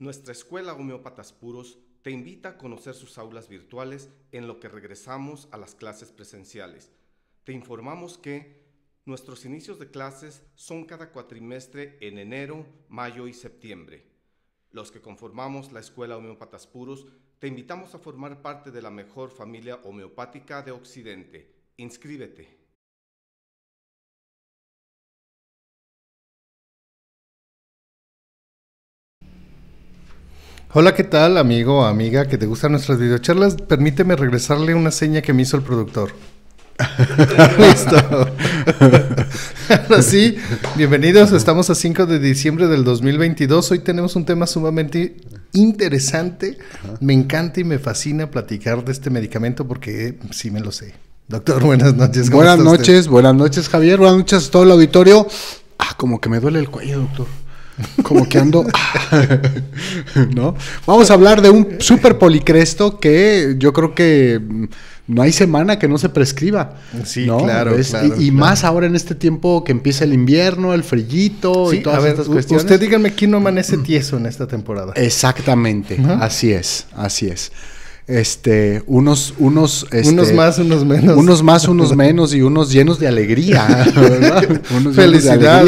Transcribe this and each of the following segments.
nuestra escuela Homeópatas Puros te invita a conocer sus aulas virtuales en lo que regresamos a las clases presenciales. Te informamos que nuestros inicios de clases son cada cuatrimestre en enero, mayo y septiembre. Los que conformamos la Escuela Homeópatas Puros te invitamos a formar parte de la mejor familia homeopática de Occidente. Inscríbete. Hola, ¿qué tal, amigo o amiga que te gustan nuestras videocharlas? Permíteme regresarle una seña que me hizo el productor. Listo. Ahora sí, bienvenidos. Estamos a 5 de diciembre del 2022. Hoy tenemos un tema sumamente interesante. Me encanta y me fascina platicar de este medicamento porque eh, sí me lo sé. Doctor, buenas noches. buenas noches, buenas noches, Javier. Buenas noches a todo el auditorio. Ah, como que me duele el cuello, doctor. Como que ando. ¿No? Vamos a hablar de un super policresto que yo creo que no hay semana que no se prescriba. Sí, claro, Y, más ahora en este tiempo que empieza el invierno, el frillito y todas estas cuestiones. Usted dígame quién no amanece tieso en esta temporada. Exactamente, así es, así es. Este, unos, unos, unos este, más, unos menos. Unos más, unos menos y unos llenos de alegría, felicidad,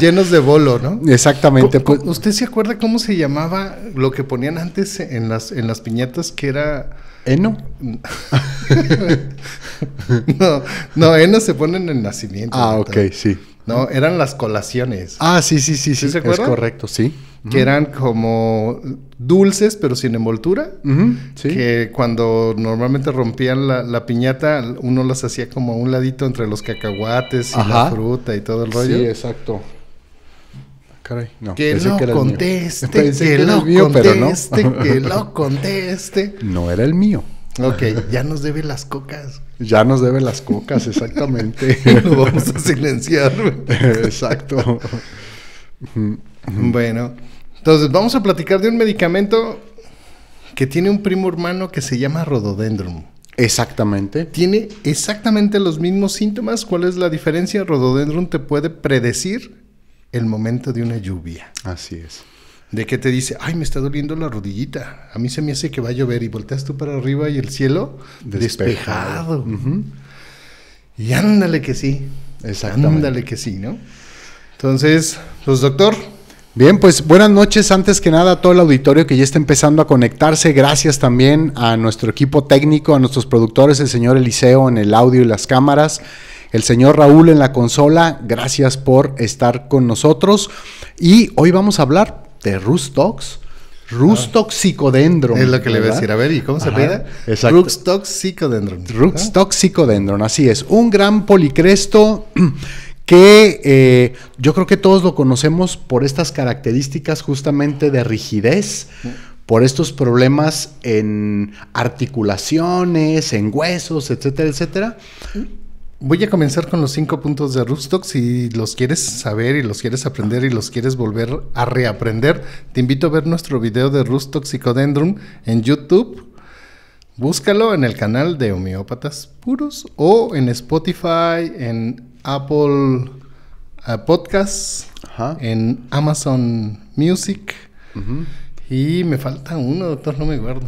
llenos de bolo, ¿no? Exactamente. Pues- ¿Usted se acuerda cómo se llamaba lo que ponían antes en las, en las piñatas que era... ¿Eno? no, no, eno se ponen en nacimiento. Ah, ok, sí. ¿no? Eran las colaciones. Ah, sí, sí, sí, sí. Es correcto, sí. Que eran como dulces, pero sin envoltura. Que cuando normalmente rompían la, piñata, uno las hacía como a un ladito entre los cacahuates y la fruta y todo el rollo. Sí, exacto. Ah, caray, no. Que conteste, que, conteste, no. que lo conteste. No era el mío. Ok, ya nos debe las cocas. Ya nos deben las cocas, exactamente. Lo vamos a silenciar. Exacto. bueno, entonces vamos a platicar de un medicamento que tiene un primo hermano que se llama rododendron. Exactamente. Tiene exactamente los mismos síntomas. ¿Cuál es la diferencia? Rododendron te puede predecir el momento de una lluvia. Así es de que te dice, ay, me está doliendo la rodillita, a mí se me hace que va a llover y volteas tú para arriba y el cielo despejado. Y ándale que sí, Exactamente. ándale que sí, ¿no? Entonces, pues doctor, Bien, pues buenas noches antes que nada a todo el auditorio que ya está empezando a conectarse. Gracias también a nuestro equipo técnico, a nuestros productores, el señor Eliseo en el audio y las cámaras, el señor Raúl en la consola. Gracias por estar con nosotros. Y hoy vamos a hablar de Rustox. Rustoxicodendron. es lo que le voy a decir. A ver, ¿y cómo se pide? Exacto. Rustoxicodendron. Rustoxicodendron, así es. Un gran policresto que eh, yo creo que todos lo conocemos por estas características justamente de rigidez, por estos problemas en articulaciones, en huesos, etcétera, etcétera. Voy a comenzar con los cinco puntos de rustox Si los quieres saber y los quieres aprender y los quieres volver a reaprender, te invito a ver nuestro video de Rustoxicodendrum en YouTube. Búscalo en el canal de Homeópatas Puros o en Spotify, en Apple eh, Podcasts, en Amazon Music. Y me falta uno, doctor, no me guardo.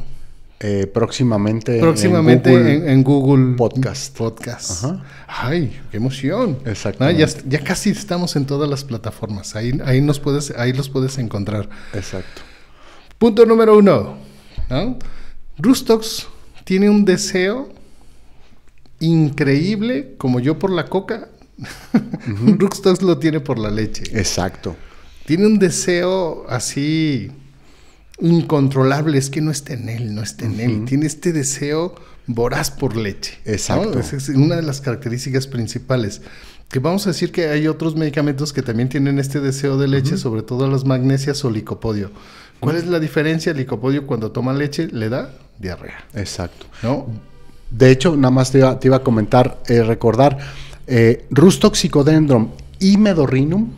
Eh, próximamente, en Google, Podcast. Podcast. Ajá. Ay, qué emoción. Ah, Exacto. ya, casi estamos en todas las plataformas. Ahí, ahí, nos puedes, ahí los puedes encontrar. Exacto. Punto número uno. ¿no? Rustox tiene un deseo increíble, como yo por la coca. Uh lo tiene por la leche. Exacto. Tiene un deseo así incontrolable, es que no está en él, no está en él. Tiene este deseo voraz por leche. Exacto. es una de las características principales. Que vamos a decir que hay otros medicamentos que también tienen este deseo de leche, sobre todo las magnesias o licopodio. ¿Cuál es la diferencia? El licopodio cuando toma leche le da diarrea. Exacto. ¿No? De hecho, nada más te iba, a comentar, eh, recordar, eh, Rus y medorrinum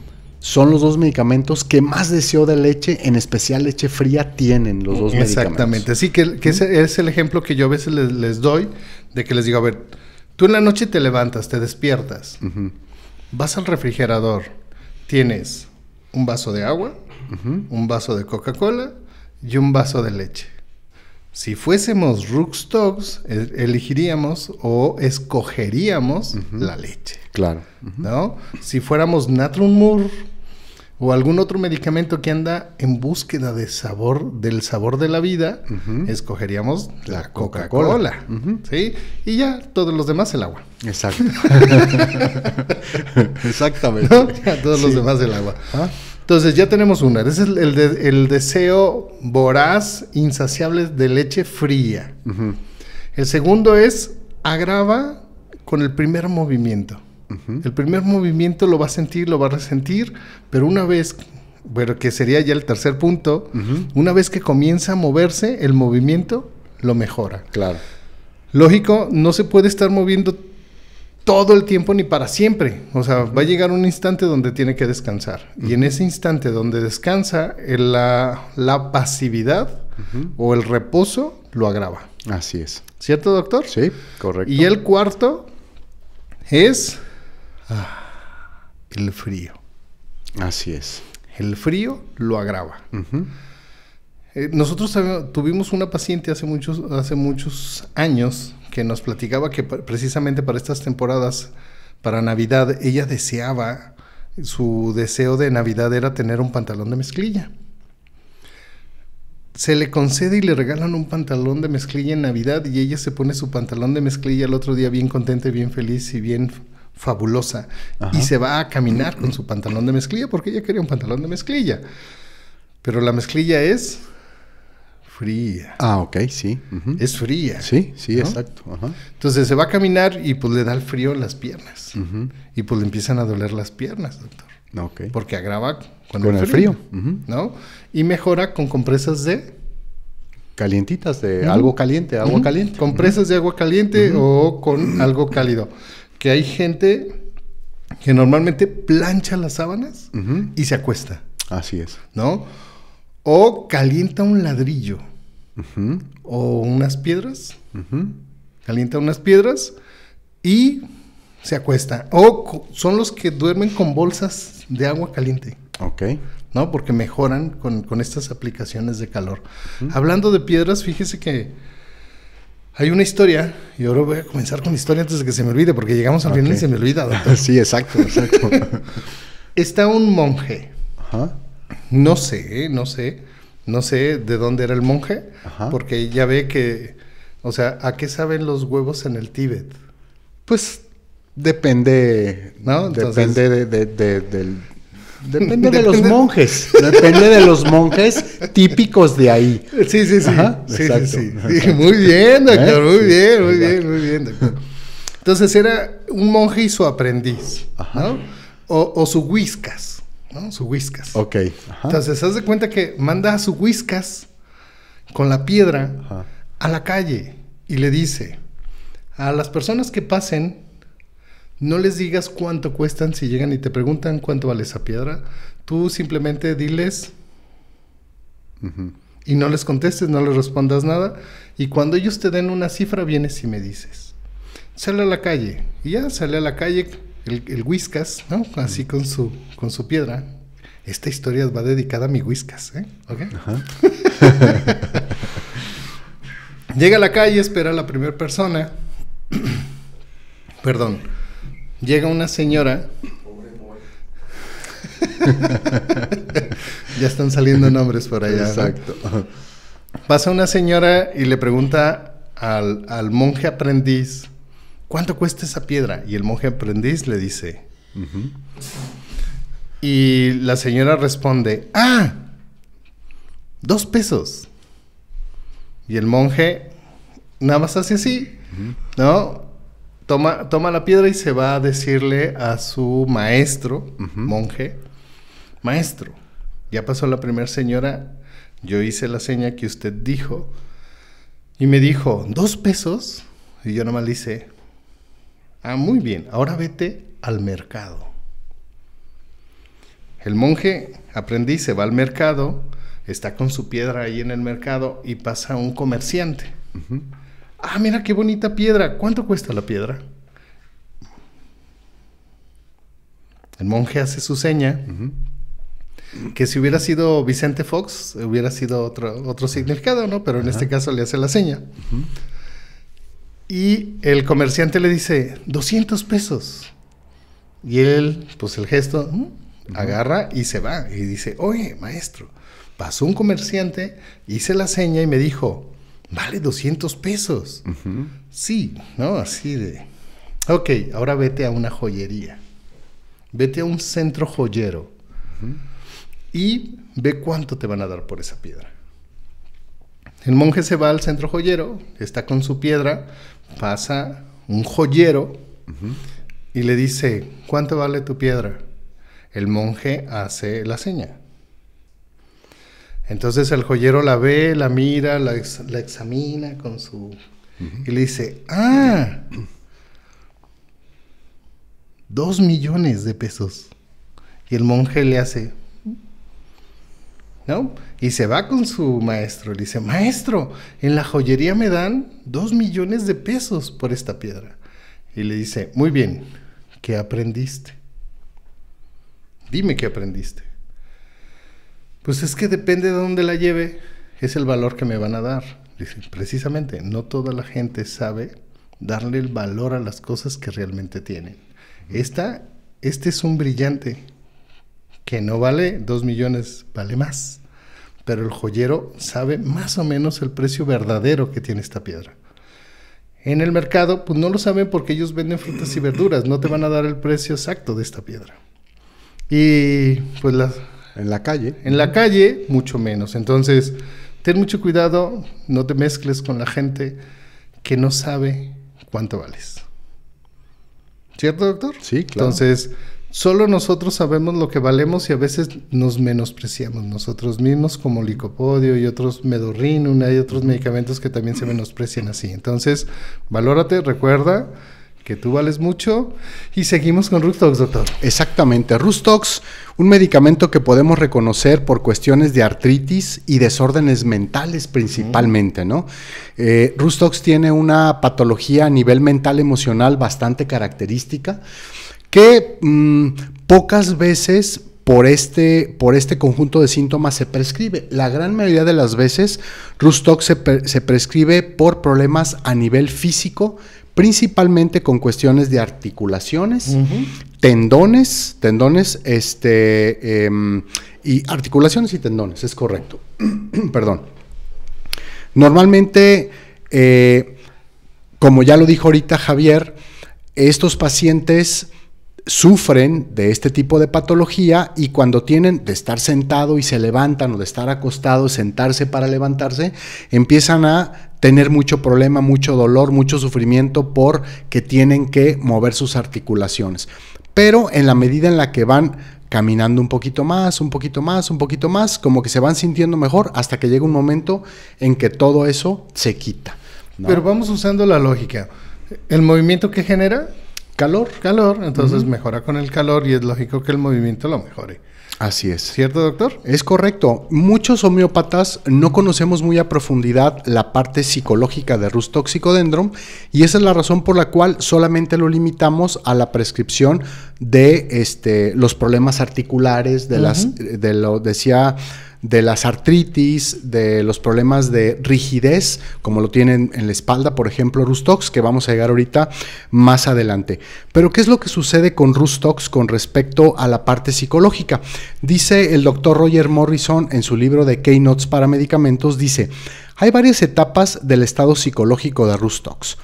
son los dos medicamentos que más deseo de leche, en especial leche fría, tienen los dos medicamentos. Exactamente. Así que, ese es el ejemplo que yo a veces les, doy, de que les digo, a ver, tú en la noche te levantas, te despiertas, vas al refrigerador, tienes un vaso de agua, un vaso de Coca-Cola y un vaso de leche. Si fuésemos Rookstocks, e, elegiríamos o escogeríamos la leche. Claro. ¿No? Si fuéramos Natrum Moore, o algún otro medicamento que anda en búsqueda de sabor, del sabor de la vida, escogeríamos la Coca-Cola. ¿Sí? Y ya todos los demás el agua. Exacto. Exactamente. todos los demás el agua. Ah. Entonces ya tenemos una. Ese es el, deseo voraz, insaciable de leche fría. El segundo es agrava con el primer movimiento. El primer movimiento lo va a sentir, lo va a resentir, pero una vez, bueno, que sería ya el tercer punto, una vez que comienza a moverse, el movimiento lo mejora. Claro. Lógico, no se puede estar moviendo todo el tiempo ni para siempre. O sea, va a llegar un instante donde tiene que descansar. Y en ese instante donde descansa, la, pasividad o el reposo lo agrava. Así es. ¿Cierto, doctor? Sí, correcto. Y el cuarto es Ah, el frío. Así es. El frío lo agrava. Eh, nosotros tuvimos una paciente hace muchos, hace muchos años que nos platicaba que precisamente para estas temporadas, para Navidad, ella deseaba, su deseo de Navidad era tener un pantalón de mezclilla. Se le concede y le regalan un pantalón de mezclilla en Navidad y ella se pone su pantalón de mezclilla el otro día bien contenta y bien feliz y bien fabulosa y se va a caminar con su pantalón de mezclilla porque ella quería un pantalón de mezclilla. Pero la mezclilla es fría. Ah, ok, sí. Es fría. Sí, sí, exacto. Entonces se va a caminar y pues le da el frío en las piernas. Y pues le empiezan a doler las piernas, doctor. Ok. Porque agrava con, el frío, ¿no? Y mejora con compresas de calientitas de algo caliente, agua caliente. Compresas de agua caliente o con algo cálido que hay gente que normalmente plancha las sábanas y se acuesta. Así es. ¿No? O calienta un ladrillo o unas piedras. Calienta unas piedras y se acuesta. O son los que duermen con bolsas de agua caliente. Ok. ¿No? Porque mejoran con estas aplicaciones de calor. Hablando de piedras, fíjese que hay una historia, y ahora voy a comenzar con la historia antes de que se me olvide, porque llegamos al final y se me olvida. sí, exacto, exacto. Está un monje. No sé, eh, no sé, no sé de dónde era el monje, porque ya ve que, o sea, ¿a qué saben los huevos en el Tíbet? Pues depende, ¿no? depende de, de, del Depende, de los monjes, depende de los monjes típicos de ahí. Sí, sí, sí. exacto, Muy bien, doctor, muy bien, muy bien, muy bien, Entonces era un monje y su aprendiz, O, su whiskas, ¿no? Su whiskas. Ok. Entonces, haz de cuenta que manda a su whiskas con la piedra a la calle y le dice a las personas que pasen no les digas cuánto cuestan si llegan y te preguntan cuánto vale esa piedra. Tú simplemente diles y no les contestes, no les respondas nada. Y cuando ellos te den una cifra, vienes y me dices. Sale a la calle. Y ya sale a la calle el, Whiskas, ¿no? Así con su, con su piedra. Esta historia va dedicada a mi Whiskas, ¿eh? ¿Ok? Llega a la calle, espera a la primera persona. Perdón Llega una señora. ya están saliendo nombres por allá. Exacto. Pasa una señora y le pregunta al, monje aprendiz, ¿cuánto cuesta esa piedra? Y el monje aprendiz le dice. Y la señora responde, ah, dos pesos. Y el monje nada más hace así, ¿no? toma, toma la piedra y se va a decirle a su maestro, monje, maestro, ya pasó la primera señora, yo hice la seña que usted dijo, y me dijo, dos pesos, y yo nomás le hice, ah, muy bien, ahora vete al mercado. El monje aprendí, se va al mercado, está con su piedra ahí en el mercado y pasa un comerciante. Ah, mira qué bonita piedra. ¿Cuánto cuesta la piedra? El monje hace su seña. Que si hubiera sido Vicente Fox, hubiera sido otro, otro significado, ¿no? Pero en este caso le hace la seña. Y el comerciante le dice, 200 pesos. Y él, pues el gesto, mm, agarra y se va. Y dice, oye, maestro, pasó un comerciante, hice la seña y me dijo, vale 200 pesos. Sí, ¿no? Así de... Ok, ahora vete a una joyería. Vete a un centro joyero. Y ve cuánto te van a dar por esa piedra. El monje se va al centro joyero, está con su piedra, pasa un joyero y le dice, ¿cuánto vale tu piedra? El monje hace la seña. Entonces el joyero la ve, la mira, la, examina con su... Y le dice, ah, dos millones de pesos. Y el monje le hace, ¿no? Y se va con su maestro, le dice, maestro, en la joyería me dan dos millones de pesos por esta piedra. Y le dice, muy bien, ¿qué aprendiste? Dime qué aprendiste. Pues es que depende de dónde la lleve, es el valor que me van a dar. precisamente, no toda la gente sabe darle el valor a las cosas que realmente tienen. Esta, este es un brillante que no vale dos millones, vale más. Pero el joyero sabe más o menos el precio verdadero que tiene esta piedra. En el mercado, pues no lo saben porque ellos venden frutas y verduras, no te van a dar el precio exacto de esta piedra. Y pues las en la calle. En la calle, mucho menos. Entonces, ten mucho cuidado, no te mezcles con la gente que no sabe cuánto vales. ¿Cierto, doctor? Sí, claro. Entonces, solo nosotros sabemos lo que valemos y a veces nos menospreciamos nosotros mismos, como licopodio y otros una hay otros medicamentos que también se menosprecian así. Entonces, valórate, recuerda que tú vales mucho. Y seguimos con Rustox, doctor. Exactamente, Rustox, un medicamento que podemos reconocer por cuestiones de artritis y desórdenes mentales principalmente, ¿no? Eh, Rustox tiene una patología a nivel mental emocional bastante característica que mm, pocas veces por este, por este conjunto de síntomas se prescribe. La gran mayoría de las veces Rustox se prescribe por problemas a nivel físico, principalmente con cuestiones de articulaciones, tendones, tendones, este, em, y articulaciones y tendones, es correcto. Perdón. Normalmente, eh, como ya lo dijo ahorita Javier, estos pacientes sufren de este tipo de patología y cuando tienen de estar sentado y se levantan o de estar acostado, sentarse para levantarse, empiezan a tener mucho problema, mucho dolor, mucho sufrimiento porque tienen que mover sus articulaciones. Pero en la medida en la que van caminando un poquito más, un poquito más, un poquito más, como que se van sintiendo mejor hasta que llega un momento en que todo eso se quita. Pero vamos usando la lógica. El movimiento que genera calor. Calor, entonces mejora con el calor y es lógico que el movimiento lo mejore. Así es. ¿Cierto, doctor? Es correcto. Muchos homeópatas no conocemos muy a profundidad la parte psicológica de Rus toxicodendron y esa es la razón por la cual solamente lo limitamos a la prescripción de este, los problemas articulares, de las, de lo decía de las artritis, de los problemas de rigidez, como lo tienen en la espalda, por ejemplo, Rustox, que vamos a llegar ahorita más adelante. Pero, ¿qué es lo que sucede con Rustox con respecto a la parte psicológica? Dice el doctor Roger Morrison en su libro de Keynotes para Medicamentos, dice, hay varias etapas del estado psicológico de Rustox.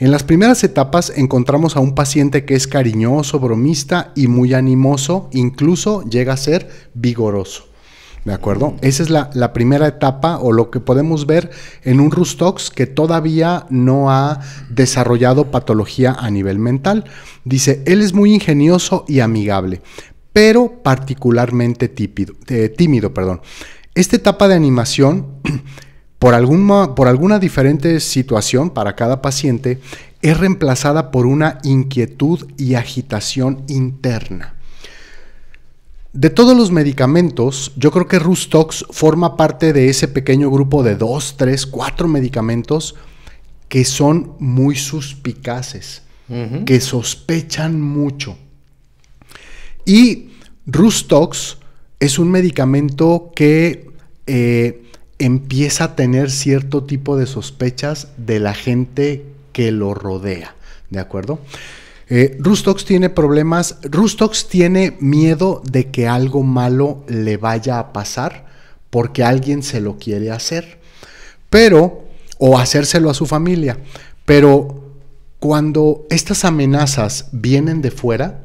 En las primeras etapas encontramos a un paciente que es cariñoso, bromista y muy animoso, incluso llega a ser vigoroso. ¿De acuerdo? Esa es la, primera etapa o lo que podemos ver en un Rustox que todavía no ha desarrollado patología a nivel mental. Dice, él es muy ingenioso y amigable, pero particularmente eh, tímido. Perdón. Esta etapa de animación, por, por alguna diferente situación para cada paciente, es reemplazada por una inquietud y agitación interna. De todos los medicamentos, yo creo que Rustox forma parte de ese pequeño grupo de dos, tres, cuatro medicamentos que son muy suspicaces, que sospechan mucho. Y Rustox es un medicamento que eh, empieza a tener cierto tipo de sospechas de la gente que lo rodea, ¿de acuerdo? Eh, Rustox tiene problemas, Rustox tiene miedo de que algo malo le vaya a pasar porque alguien se lo quiere hacer, pero, o hacérselo a su familia, pero cuando estas amenazas vienen de fuera,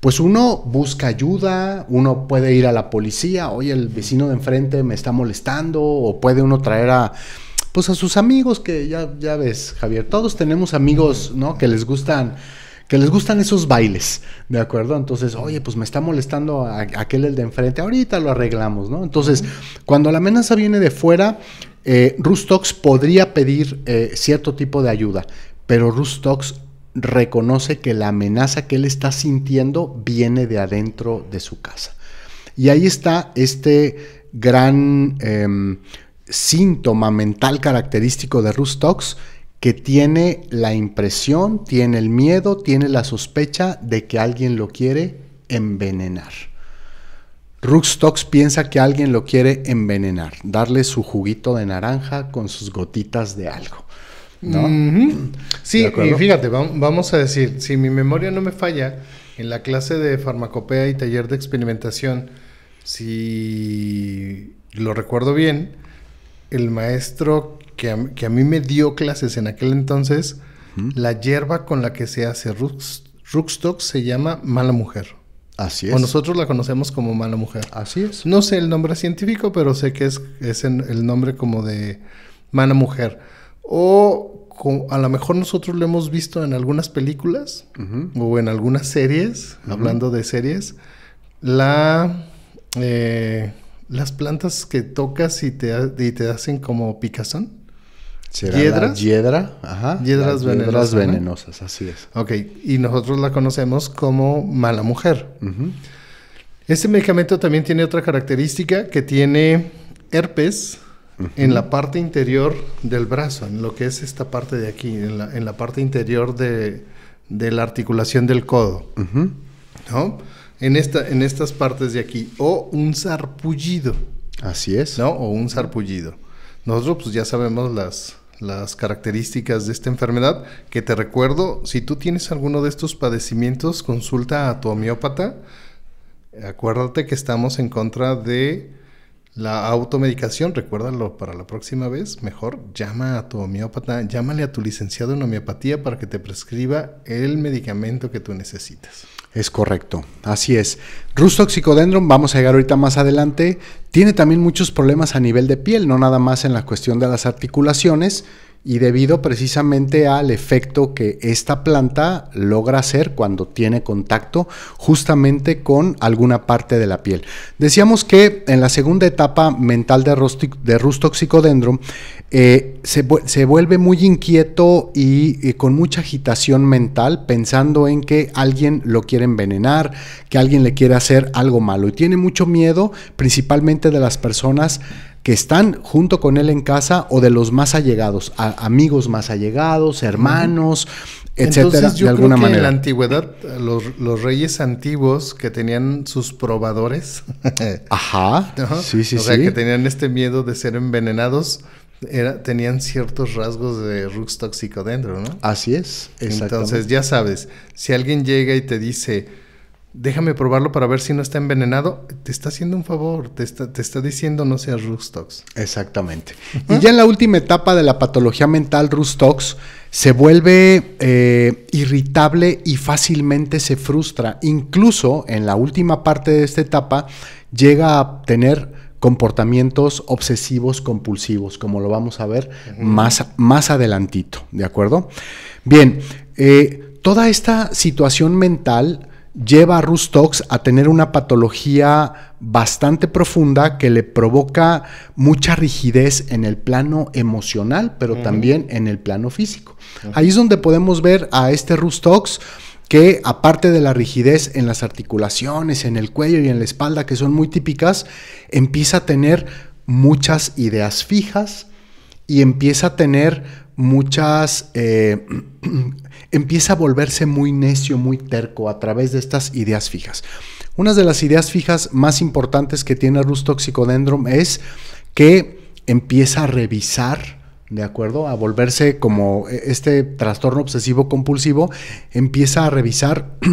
pues uno busca ayuda, uno puede ir a la policía, oye, el vecino de enfrente me está molestando, o puede uno traer a, pues a sus amigos, que ya, ya ves, Javier, todos tenemos amigos, ¿no? Que les gustan que les gustan esos bailes, ¿de acuerdo? Entonces, oye, pues me está molestando aquel el de enfrente, ahorita lo arreglamos, ¿no? Entonces, cuando la amenaza viene de fuera, eh, Rustox podría pedir eh, cierto tipo de ayuda, pero Rustox reconoce que la amenaza que él está sintiendo viene de adentro de su casa. Y ahí está este gran em, síntoma mental característico de Rustox, que tiene la impresión, tiene el miedo, tiene la sospecha de que alguien lo quiere envenenar. Tox piensa que alguien lo quiere envenenar, darle su juguito de naranja con sus gotitas de algo. ¿no? Sí, y fíjate, vamos a decir, si mi memoria no me falla, en la clase de farmacopea y taller de experimentación, si lo recuerdo bien, el maestro que a, mí me dio clases en aquel entonces, la hierba con la que se hace ruckstock se llama mala mujer. Así es. O nosotros la conocemos como mala mujer. Así es. No sé el nombre científico, pero sé que es, es el nombre como de mala mujer. O a lo mejor nosotros lo hemos visto en algunas películas o en algunas series, hablando de series. La, eh, las plantas que tocas y te, y te hacen como picazón. Hiedra, ajá. Hiedras venenosas. así es. Ok, y nosotros la conocemos como mala mujer. Este medicamento también tiene otra característica que tiene herpes en la parte interior del brazo, en lo que es esta parte de aquí, en la, parte interior de, la articulación del codo. ¿No? En, en estas partes de aquí. O un sarpullido. Así es. ¿No? O un sarpullido. Nosotros pues ya sabemos las las características de esta enfermedad, que te recuerdo, si tú tienes alguno de estos padecimientos, consulta a tu homeópata. Acuérdate que estamos en contra de la automedicación, recuérdalo para la próxima vez, mejor llama a tu homeópata, llámale a tu licenciado en homeopatía para que te prescriba el medicamento que tú necesitas. Es correcto, así es. ...rustoxicodendron, vamos a llegar ahorita más adelante, tiene también muchos problemas a nivel de piel, no nada más en la cuestión de las articulaciones, y debido precisamente al efecto que esta planta logra hacer cuando tiene contacto justamente con alguna parte de la piel. Decíamos que en la segunda etapa mental de, Rust de eh, se, vuelve muy inquieto y eh, con mucha agitación mental pensando en que alguien lo quiere envenenar, que alguien le quiere hacer algo malo y tiene mucho miedo principalmente de las personas que están junto con él en casa o de los más allegados, amigos más allegados, hermanos, etcétera, Entonces, yo de alguna creo que manera. En la antigüedad, los, reyes antiguos que tenían sus probadores, ajá, sí, sí, sí, o sea, que tenían este miedo de ser envenenados. tenían ciertos rasgos de Rux dentro, ¿no? Así es. Entonces, ya sabes, si alguien llega y te dice, déjame probarlo para ver si no está envenenado, te está haciendo un favor, te está, diciendo no seas Rustox. Exactamente. Y ya en la última etapa de la patología mental, Rustox se vuelve eh, irritable y fácilmente se frustra. Incluso en la última parte de esta etapa llega a tener comportamientos obsesivos compulsivos, como lo vamos a ver más, más adelantito, ¿de acuerdo? Bien, eh, toda esta situación mental lleva a Rustox a tener una patología bastante profunda que le provoca mucha rigidez en el plano emocional, pero también en el plano físico. Ahí es donde podemos ver a este Rustox que aparte de la rigidez en las articulaciones, en el cuello y en la espalda, que son muy típicas, empieza a tener muchas ideas fijas y empieza a tener muchas eh, eh, empieza a volverse muy necio, muy terco a través de estas ideas fijas. Una de las ideas fijas más importantes que tiene Rus Toxicodendron es que empieza a revisar, ¿de acuerdo? A volverse como e-, este trastorno obsesivo compulsivo, empieza a revisar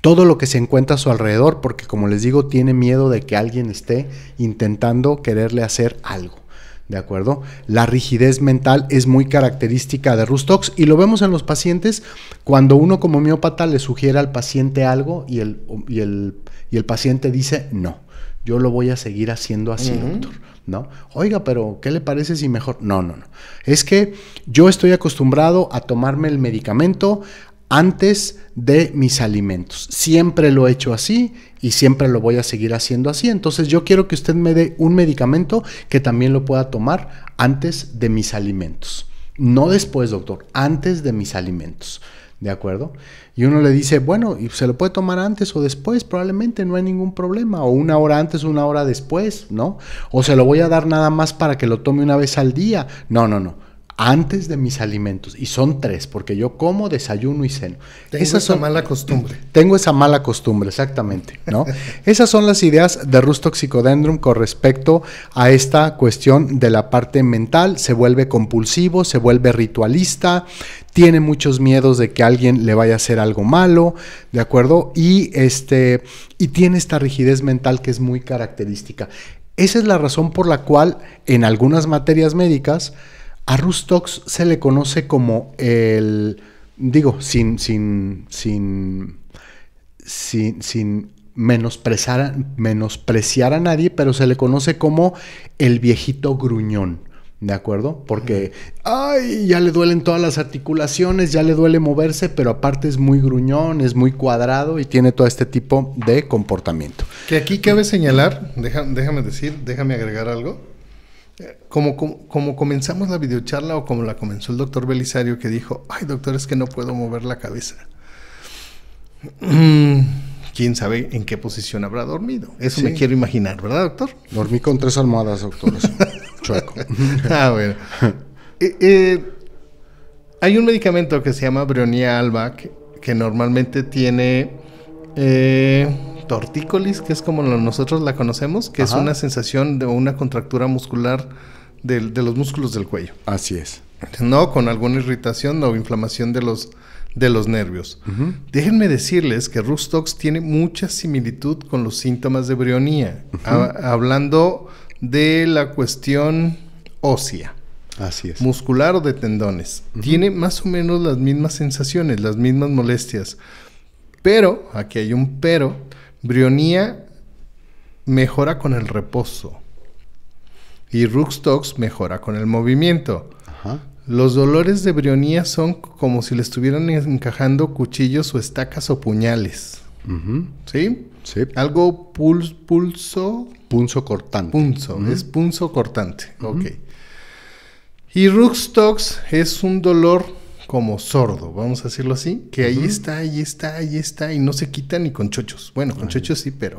todo lo que se encuentra a su alrededor, porque como les digo, tiene miedo de que alguien esté intentando quererle hacer algo. ¿De acuerdo? La rigidez mental es muy característica de Rustox y lo vemos en los pacientes cuando uno como homeópata, le sugiere al paciente algo y el, y el, paciente dice no, yo lo voy a seguir haciendo así, doctor. ¿No? Oiga, pero ¿qué le parece si mejor? No, no, no. Es que yo estoy acostumbrado a tomarme el medicamento antes de mis alimentos. Siempre lo he hecho así y siempre lo voy a seguir haciendo así. Entonces yo quiero que usted me dé un medicamento que también lo pueda tomar antes de mis alimentos. No después, doctor, antes de mis alimentos. ¿De acuerdo? Y uno le dice, bueno, y se lo puede tomar antes o después, probablemente no hay ningún problema, o una hora antes, una hora después, ¿no? O se lo voy a dar nada más para que lo tome una vez al día. No, no, no antes de mis alimentos, y son tres, porque yo como, desayuno y ceno. Tengo Esas esa mala costumbre. Tengo esa mala costumbre, exactamente, ¿no? Esas son las ideas de Rus con respecto a esta cuestión de la parte mental, se vuelve compulsivo, se vuelve ritualista, tiene muchos miedos de que alguien le vaya a hacer algo malo, ¿de acuerdo? Y este y tiene esta rigidez mental que es muy característica. Esa es la razón por la cual en algunas materias médicas a Rustox se le conoce como el, digo, sin, sin, sin, sin, sin menospreciar, a nadie, pero se le conoce como el viejito gruñón. ¿De acuerdo? Porque, ay, ya le duelen todas las articulaciones, ya le duele moverse, pero aparte es muy gruñón, es muy cuadrado y tiene todo este tipo de comportamiento. Que aquí cabe señalar, déjame decir, déjame agregar algo, como, comenzamos la videocharla o como la comenzó el doctor Belisario que dijo, ay doctor, es que no puedo mover la cabeza. ¿Quién sabe en qué posición habrá dormido? Eso me quiero imaginar, ¿verdad, doctor? Dormí con tres almohadas, doctor. Chueco. ah, bueno. Eh, eh, hay un medicamento que se llama Brionia alba, que, normalmente tiene... Eh, tortícolis, que es como nosotros la conocemos, que es una sensación de una contractura muscular de, los músculos del cuello. Así es. No con alguna irritación o inflamación de los, de los nervios. Déjenme decirles que Rustox tiene mucha similitud con los síntomas de brionía, hablando de la cuestión ósea. Así es. Muscular o de tendones. Tiene más o menos las mismas sensaciones, las mismas molestias. Pero, aquí hay un pero, Brionía mejora con el reposo. Y Rookstocks mejora con el movimiento. Los dolores de brionía son como si le estuvieran encajando cuchillos o estacas o puñales. ¿Sí? Algo pulso. Punzo cortante. Punzo, es punzo cortante. Ok. Y Rookstocks es un dolor como sordo, vamos a decirlo así, que ahí está, ahí está, ahí está, y no se quita ni con chochos. Bueno, con chochos sí, pero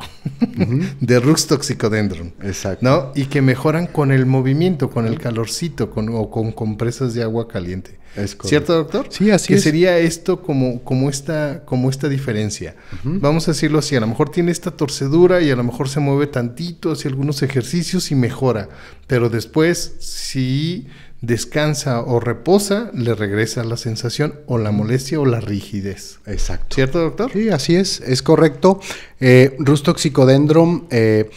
de Rux toxicodendron. Exacto. ¿No? Y que mejoran con el movimiento, con el calorcito, con, o con compresas de agua caliente. ¿Cierto, doctor? Sí, así que sería esto como, como, esta, como esta diferencia. Vamos a decirlo así, a lo mejor tiene esta torcedura y a lo mejor se mueve tantito ...hace algunos ejercicios y mejora, pero después sí descansa o reposa, le regresa la sensación o la molestia o la rigidez. Exacto. ¿Cierto, doctor? Sí, así es, es correcto. Eh, eh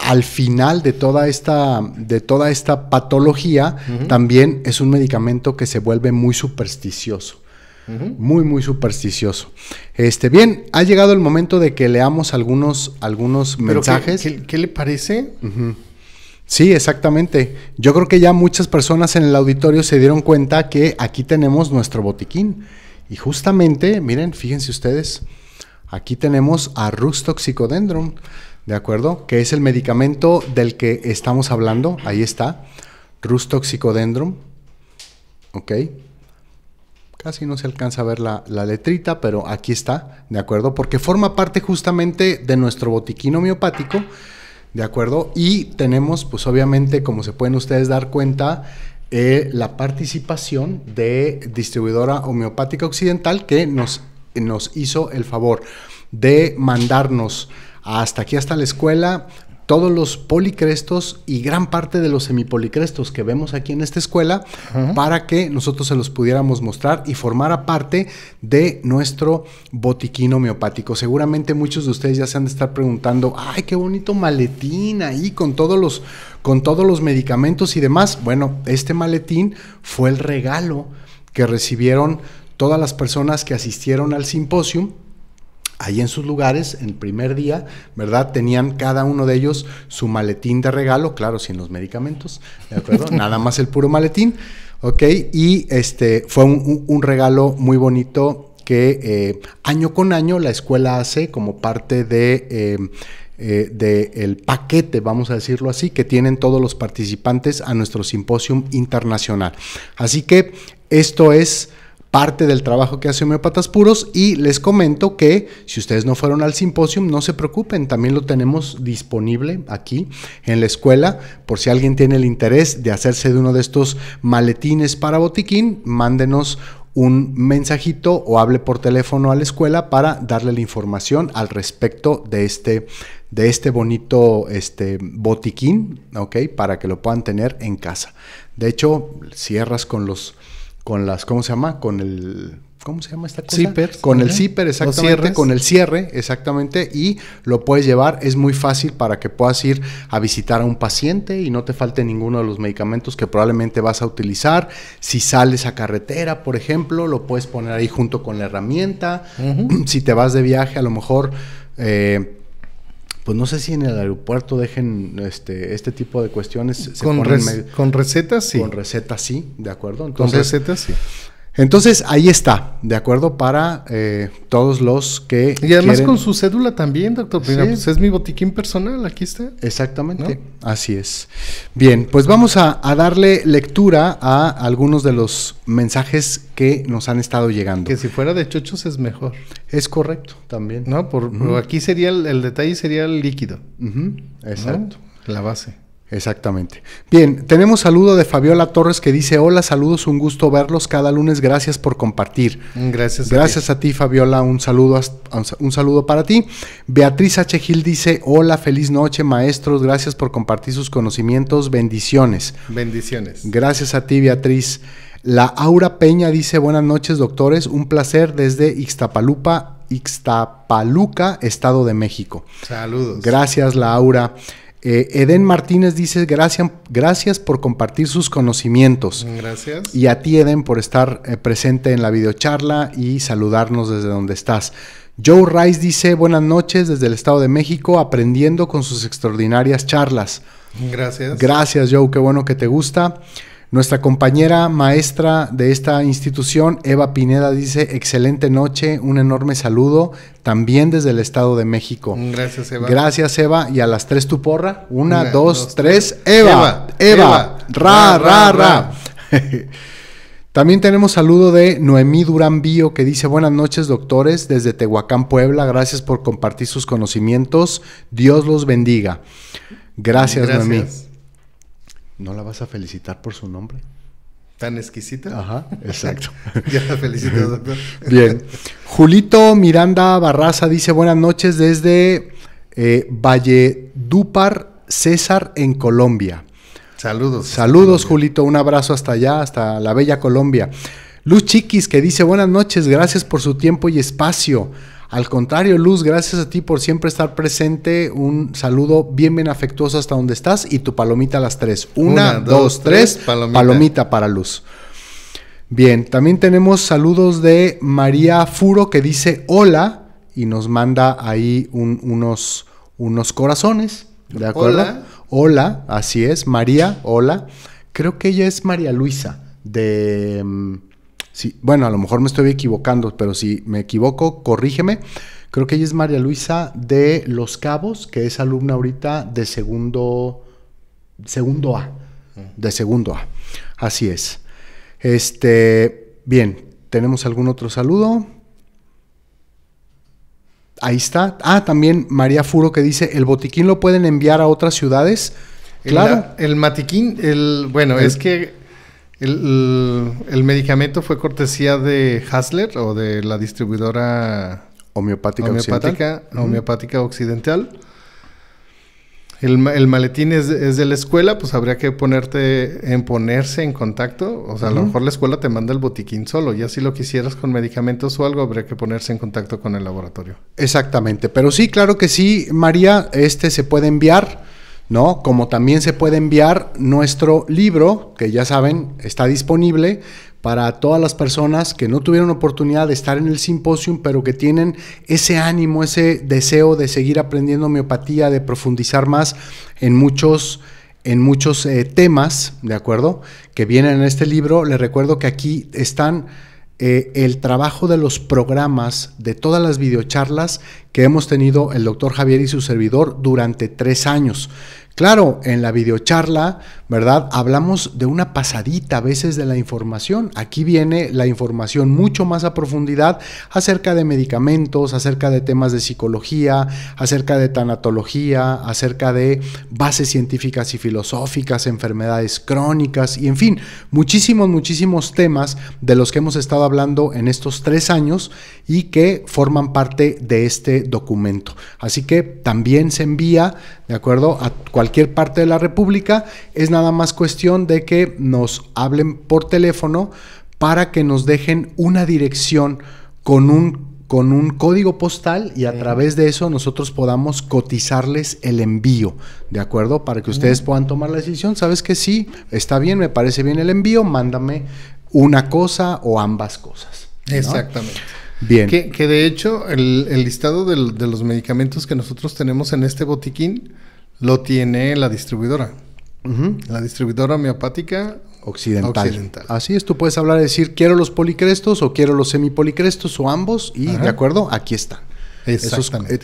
al final de toda esta, de toda esta patología, también es un medicamento que se vuelve muy supersticioso. Muy, muy supersticioso. Este, bien, ha llegado el momento de que leamos algunos, algunos mensajes. ¿qué, le parece? Sí, exactamente. Yo creo que ya muchas personas en el auditorio se dieron cuenta que aquí tenemos nuestro botiquín. Y justamente, miren, fíjense ustedes, aquí tenemos a Rustoxicodendron, ¿de acuerdo? Que es el medicamento del que estamos hablando. Ahí está, Rus ¿Ok? Casi no se alcanza a ver la, la, letrita, pero aquí está, ¿de acuerdo? Porque forma parte justamente de nuestro botiquín homeopático ¿de acuerdo? Y tenemos, pues obviamente, como se pueden ustedes dar cuenta, eh, la participación de distribuidora homeopática occidental que nos, nos hizo el favor de mandarnos hasta aquí, hasta la escuela, todos los policrestos y gran parte de los semipolicrestos que vemos aquí en esta escuela para que nosotros se los pudiéramos mostrar y formara parte de nuestro botiquín homeopático. Seguramente muchos de ustedes ya se han de estar preguntando, ay, qué bonito maletín ahí con todos los, con todos los medicamentos y demás. Bueno, este maletín fue el regalo que recibieron todas las personas que asistieron al simposio ahí en sus lugares, en el primer día, ¿verdad? Tenían cada uno de ellos su maletín de regalo, claro, sin los medicamentos, ¿de acuerdo? Nada más el puro maletín, ¿ok? Y este fue un, regalo muy bonito que eh, año con año la escuela hace como parte de... Eh, eh, del paquete, vamos a decirlo así, que tienen todos los participantes a nuestro simposium internacional. Así que esto es parte del trabajo que hace homeopatas Puros y les comento que si ustedes no fueron al simposio, no se preocupen, también lo tenemos disponible aquí en la escuela por si alguien tiene el interés de hacerse de uno de estos maletines para botiquín, mándenos un mensajito o hable por teléfono a la escuela para darle la información al respecto de este, de este bonito este, botiquín, ¿ok? Para que lo puedan tener en casa. De hecho, cierras con los con las, ¿cómo se llama? Con el, ¿cómo se llama esta cosa? con el zipper, exactamente, con el cierre, exactamente, y lo puedes llevar, es muy fácil para que puedas ir a visitar a un paciente y no te falte ninguno de los medicamentos que probablemente vas a utilizar. Si sales a carretera, por ejemplo, lo puedes poner ahí junto con la herramienta. Si te vas de viaje, a lo mejor... Eh, pues no sé si en el aeropuerto dejen este, este tipo de cuestiones. con, recetas sí. Con recetas sí, de acuerdo. Entonces, con recetas sí. Entonces ahí está, ¿de acuerdo? Para eh, todos los que. Y además con su cédula también, doctor. Pues, es mi botiquín personal, aquí está. Exactamente, así es. Bien, pues vamos a, darle lectura a algunos de los mensajes que nos han estado llegando. Que si fuera de chochos es mejor. Es correcto, también. No, por, aquí sería el, detalle sería el líquido. Exacto. La base. Exactamente. Bien, tenemos saludo de Fabiola Torres que dice, hola, saludos, un gusto verlos cada lunes, gracias por compartir. Mm, gracias. Gracias a ti, Fabiola, un saludo, un saludo para ti. Beatriz H. Gil dice, hola, feliz noche, maestros, gracias por compartir sus conocimientos, bendiciones. Bendiciones. Gracias a ti, Beatriz. La Aura Peña dice, buenas noches, doctores, un placer desde Ixtapalupa, Ixtapaluca, Estado de México. Saludos. Gracias, Laura. Eh, Eden Martínez dice, gracias, gracias por compartir sus conocimientos. Gracias. Y a ti, Eden, por estar eh, presente en la videocharla y saludarnos desde donde estás. Joe Rice dice, buenas noches desde el Estado de México, aprendiendo con sus extraordinarias charlas. Gracias. Gracias, Joe, qué bueno que te gusta. Nuestra compañera maestra de esta institución, Eva Pineda, dice, excelente noche, un enorme saludo, también desde el Estado de México. Gracias, Eva. Gracias, Eva. Y a las tres tu porra. Una, dos, tres. Eva, Eva, ra, ra, ra. También tenemos saludo de Noemí Durán Bío que dice buenas noches doctores desde Tehuacán, Puebla. Gracias por compartir sus conocimientos. Dios los bendiga. Gracias, Gracias. Noemí. ¿no la vas a felicitar por su nombre? ¿Tan exquisita? Ajá, exacto. ya la felicito, doctor. Bien. Julito Miranda Barraza dice buenas noches desde eh, César, en Colombia. Saludos. Saludos, Julito. Un abrazo hasta allá, hasta la bella Colombia. Luz Chiquis, que dice buenas noches, gracias por su tiempo y espacio. Al contrario, Luz, gracias a ti por siempre estar presente. Un saludo bien, bien afectuoso hasta donde estás y tu palomita a las tres. Una, dos, tres, palomita. para Luz. Bien, también tenemos saludos de María Furo que dice hola y nos manda ahí unos, unos corazones. ¿De acuerdo? hola. así es. María, hola. Creo que ella es María Luisa de... Mm, bueno, a lo mejor me estoy equivocando, pero si me equivoco, corrígeme. Creo que ella es María Luisa de Los Cabos, que es alumna ahorita de segundo, segundo A. De segundo A. Así es. Este, bien, ¿tenemos algún otro saludo? Ahí está. Ah, también María Furo que dice, ¿el botiquín lo pueden enviar a otras ciudades? Claro. el matiquín, el, bueno, es que el, medicamento fue cortesía de Hasler o de la distribuidora homeopática, occidental. El, maletín es, de la escuela, pues habría que ponerte en ponerse en contacto. O sea, a lo mejor la escuela te manda el botiquín solo. Ya si lo quisieras con medicamentos o algo, habría que ponerse en contacto con el laboratorio. Exactamente. Pero sí, claro que sí, María, este se puede enviar ¿no? Como también se puede enviar nuestro libro, que ya saben, está disponible para todas las personas que no tuvieron oportunidad de estar en el simposium, pero que tienen ese ánimo, ese deseo de seguir aprendiendo homeopatía, de profundizar más en muchos en muchos eh, temas, ¿de acuerdo? Que vienen en este libro. Les recuerdo que aquí están eh, el trabajo de los programas, de todas las videocharlas que hemos tenido el doctor Javier y su servidor durante tres años. Claro, en la videocharla, ¿verdad? Hablamos de una pasadita a veces de la información. Aquí viene la información mucho más a profundidad acerca de medicamentos, acerca de temas de psicología, acerca de tanatología, acerca de bases científicas y filosóficas, enfermedades crónicas y en fin, muchísimos, muchísimos temas de los que hemos estado hablando en estos tres años y que forman parte de este documento. Así que también se envía ¿de acuerdo? A cualquier parte de la República. Es nada más cuestión de que nos hablen por teléfono para que nos dejen una dirección con un con un código postal y a través de eso nosotros podamos cotizarles el envío, ¿de acuerdo? Para que ustedes puedan tomar la decisión, ¿sabes que sí? Está bien, me parece bien el envío, mándame una cosa o ambas cosas. Exactamente. Bien. Que, de hecho, el, listado de los medicamentos que nosotros tenemos en este botiquín lo tiene la distribuidora. La distribuidora homeopática occidental. Así es, tú puedes hablar y decir, quiero los policrestos o quiero los semipolicrestos o ambos y, ¿de acuerdo? Aquí está, eh,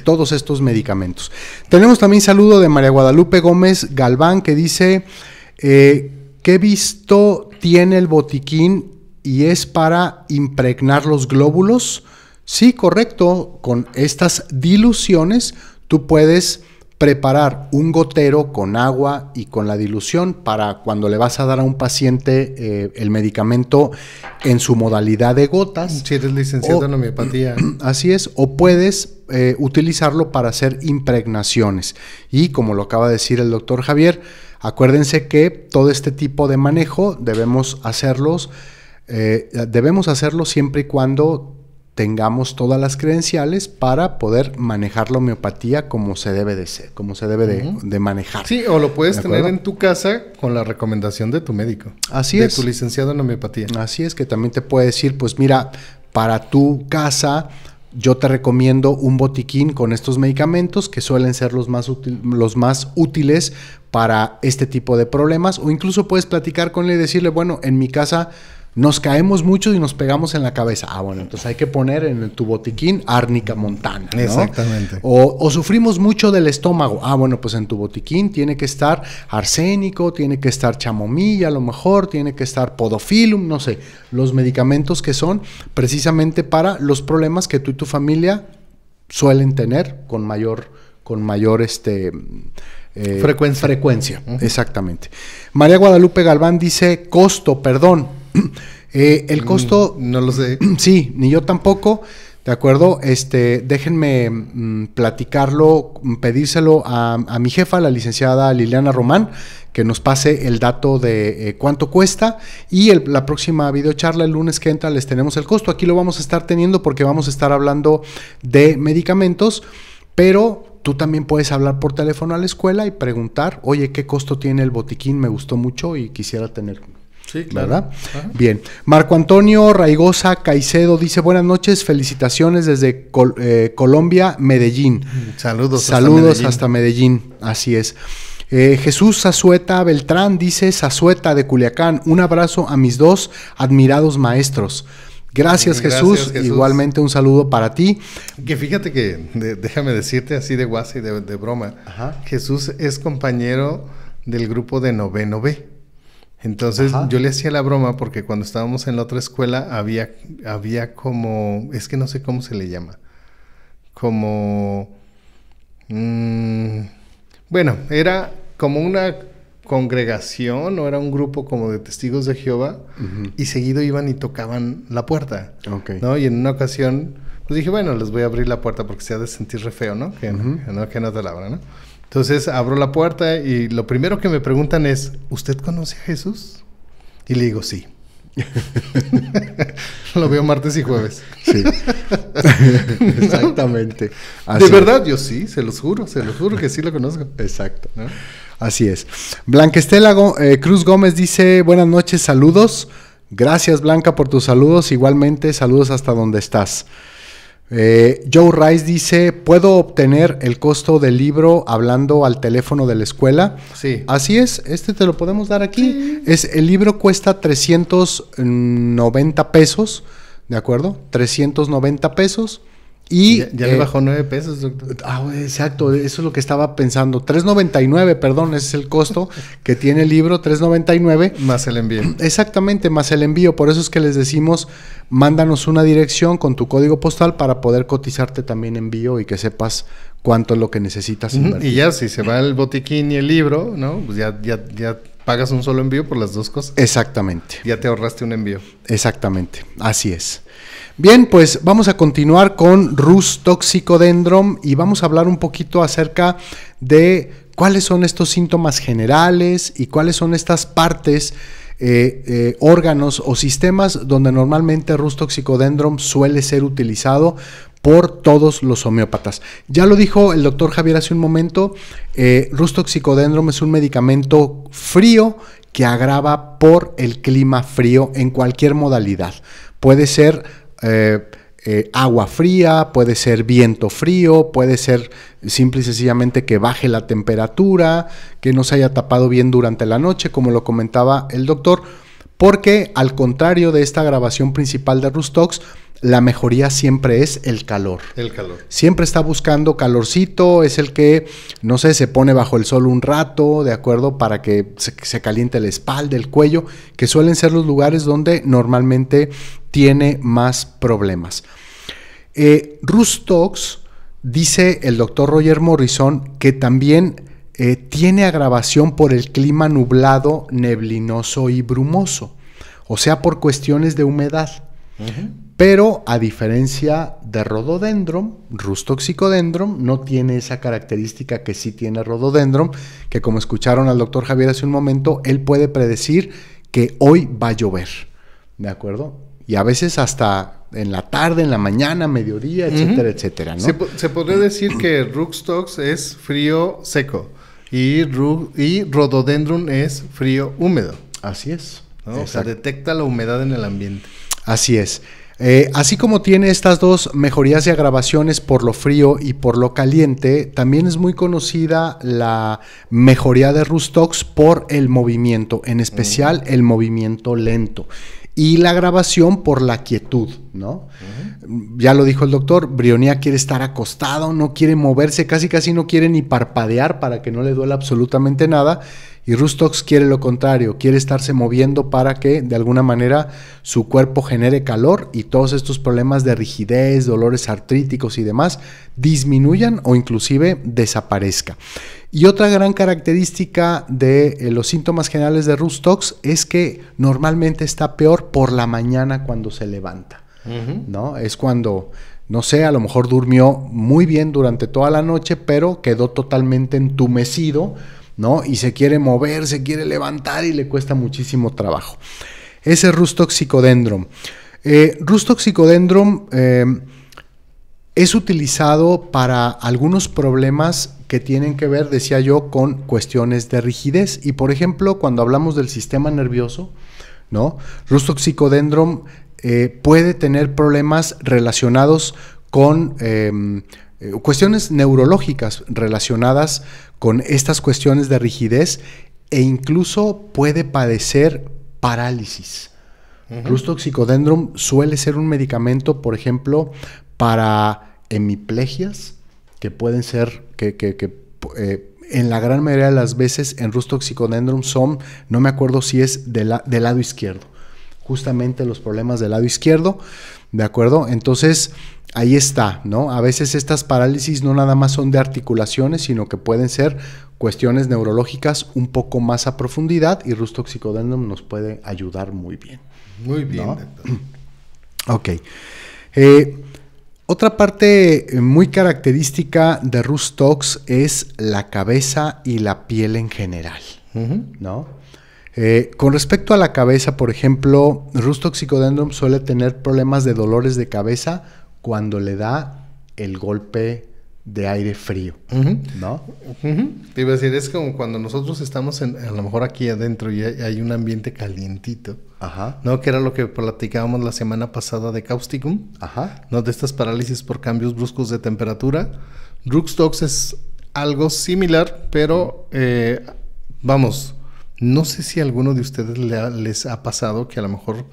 todos estos medicamentos. Tenemos también saludo de María Guadalupe Gómez Galván que dice, eh, ¿qué visto tiene el botiquín y es para impregnar los glóbulos. Sí, correcto, con estas diluciones tú puedes preparar un gotero con agua y con la dilución para cuando le vas a dar a un paciente eh, el medicamento en su modalidad de gotas. Si eres licenciado en homeopatía. Así es, o puedes eh, utilizarlo para hacer impregnaciones. Y como lo acaba de decir el doctor Javier, acuérdense que todo este tipo de manejo debemos hacerlos eh, debemos hacerlo siempre y cuando tengamos todas las credenciales para poder manejar la homeopatía como se debe de ser, como se debe de, manejar. Sí, o lo puedes tener en tu casa con la recomendación de tu médico. Así de es. tu licenciado en homeopatía. Así es, que también te puede decir, pues mira, para tu casa yo te recomiendo un botiquín con estos medicamentos que suelen ser los más, los más útiles para este tipo de problemas. O incluso puedes platicar con él y decirle, bueno, en mi casa nos caemos mucho y nos pegamos en la cabeza. Ah, bueno, entonces hay que poner en tu botiquín árnica montana. Exactamente. O, sufrimos mucho del estómago. Ah, bueno, pues en tu botiquín tiene que estar arsénico, tiene que estar chamomilla, a lo mejor, tiene que estar podofilum, no sé. Los medicamentos que son precisamente para los problemas que tú y tu familia suelen tener con mayor, con mayor este, eh, frecuencia. Exactamente. María Guadalupe Galván dice costo, perdón. Eh, el mm, costo... no lo sé. Sí, ni yo tampoco. ¿De acuerdo? Este, déjenme mm, platicarlo, mm, pedírselo a, mi jefa, la licenciada Liliana Román, que nos pase el dato de eh, cuánto cuesta. Y la próxima videocharla, el lunes que entra, les tenemos el costo. Aquí lo vamos a estar teniendo porque vamos a estar hablando de medicamentos, pero tú también puedes hablar por teléfono a la escuela y preguntar, oye, ¿qué costo tiene el botiquín? Me gustó mucho y quisiera tener claro. ¿Verdad? Bien. Marco Antonio Raigosa Caicedo dice: Buenas noches, felicitaciones desde eh, Colombia, Medellín. Saludos, hasta Medellín. Así es. Eh, Jesús Sazueta Beltrán dice: Sazueta de Culiacán, un abrazo a mis dos admirados maestros. Gracias, Jesús. Igualmente un saludo para ti. Que fíjate que, déjame decirte así de guasa y de, broma, Jesús es compañero del grupo de Noveno B. Entonces yo le hacía la broma porque cuando estábamos en la otra escuela había, había como, es que no sé cómo se le llama, como, mmm, bueno, era como una congregación o era un grupo como de testigos de Jehová y seguido iban y tocaban la puerta, ¿no? Y en una ocasión, pues dije, bueno, les voy a abrir la puerta porque se ha de sentir re feo, ¿no? Que, no, que no te la abran, ¿no? Entonces abro la puerta y lo primero que me preguntan es, ¿usted conoce a Jesús? Y le digo, sí. lo veo martes y jueves. Sí. Exactamente. De verdad, yo sí, se los juro, se los juro que sí lo conozco. Exacto. Así es. Blanquestela eh, Cruz Gómez dice, buenas noches, saludos. Gracias Blanca por tus saludos. Igualmente, saludos hasta donde estás. Eh, Joe Rice dice, ¿puedo obtener el costo del libro hablando al teléfono de la escuela? Sí. Así es, este te lo podemos dar aquí. Es, el libro cuesta 390 pesos, ¿de acuerdo? 390 pesos. Y, ya, le eh, bajó 9 pesos, ah, exacto, eso es lo que estaba pensando. 3.99, perdón, ese es el costo que tiene el libro, 3.99. Más el envío. Exactamente, más el envío. Por eso es que les decimos mándanos una dirección con tu código postal para poder cotizarte también envío y que sepas cuánto es lo que necesitas. Y ya si se va el botiquín y el libro, ¿no? Pues ya, ya, pagas un solo envío por las dos cosas. Exactamente. Ya te ahorraste un envío. Exactamente, así es. Bien, pues vamos a continuar con Rus Toxicodendron y vamos a hablar un poquito acerca de cuáles son estos síntomas generales y cuáles son estas partes eh, eh, órganos o sistemas donde normalmente rustoxicodendron suele ser utilizado por todos los homeópatas. Ya lo dijo el doctor Javier hace un momento, eh, rustoxicodendron es un medicamento frío que agrava por el clima frío en cualquier modalidad. Puede ser eh, eh, agua fría, puede ser viento frío, puede ser simple y sencillamente que baje la temperatura, que no se haya tapado bien durante la noche, como lo comentaba el doctor porque al contrario de esta grabación principal de Rustox, la mejoría siempre es el calor. El calor. Siempre está buscando calorcito, es el que, no sé, se pone bajo el sol un rato, ¿de acuerdo? Para que se, caliente la espalda, el cuello, que suelen ser los lugares donde normalmente tiene más problemas. Eh, Rustox dice el doctor Roger Morrison que también eh, tiene agravación por el clima nublado, neblinoso y brumoso, o sea, por cuestiones de humedad. Pero a diferencia de Rododendron, Rustoxicodendron no tiene esa característica que sí tiene rhododendron, que como escucharon al doctor Javier hace un momento, él puede predecir que hoy va a llover. ¿De acuerdo? Y a veces hasta en la tarde, en la mañana, mediodía, etcétera, etcétera. Se, se, podría decir que Rustox es frío seco. Y, rhododendron es frío húmedo. Así es. O sea, detecta la humedad en el ambiente. Así es. Eh, así como tiene estas dos mejorías y agravaciones por lo frío y por lo caliente, también es muy conocida la mejoría de Rustox por el movimiento, en especial mm. el movimiento lento y la grabación por la quietud, ¿no? Ya lo dijo el doctor, Brionía quiere estar acostado, no quiere moverse, casi casi no quiere ni parpadear para que no le duela absolutamente nada y Rustox quiere lo contrario, quiere estarse moviendo para que de alguna manera su cuerpo genere calor y todos estos problemas de rigidez, dolores artríticos y demás disminuyan o inclusive desaparezca. Y otra gran característica de eh, los síntomas generales de Rustox es que normalmente está peor por la mañana cuando se levanta. ¿no? Es cuando no sé, a lo mejor durmió muy bien durante toda la noche, pero quedó totalmente entumecido ¿no? Y se quiere mover, se quiere levantar y le cuesta muchísimo trabajo. Ese Rus toxicodendron. Eh, em, es utilizado para algunos problemas que tienen que ver, decía yo, con cuestiones de rigidez. Y por ejemplo, cuando hablamos del sistema nervioso, ¿no? Rus eh, puede tener problemas relacionados con em, eh, cuestiones neurológicas relacionadas con estas cuestiones de rigidez e incluso puede padecer parálisis. Uh suele ser un medicamento, por ejemplo, para hemiplegias que pueden ser, que, eh, en la gran mayoría de las veces en Rustoxicodendrum son, no me acuerdo si es del lado izquierdo, justamente los problemas del lado izquierdo, ¿de acuerdo? Entonces, ahí está, ¿no? A veces estas parálisis no nada más son de articulaciones, sino que pueden ser cuestiones neurológicas un poco más a profundidad y Rustoxicodendum nos puede ayudar muy bien. Muy bien, doctor. Ok. Eh, otra parte eh, muy característica de Rustox es la cabeza y la piel en general, ¿no? Eh, con respecto a la cabeza, por ejemplo, Rustoxicodendrum suele tener problemas de dolores de cabeza cuando le da el golpe de aire frío, ¿no? Te iba a decir, es como cuando nosotros estamos a lo mejor aquí adentro y hay un ambiente calientito, Ajá. ¿no? Que era lo que platicábamos la semana pasada de causticum, Ajá. ¿no? De estas parálisis por cambios bruscos de temperatura. Ruxtox es algo similar, pero eh, vamos, no sé si a alguno de ustedes les ha pasado que a lo mejor...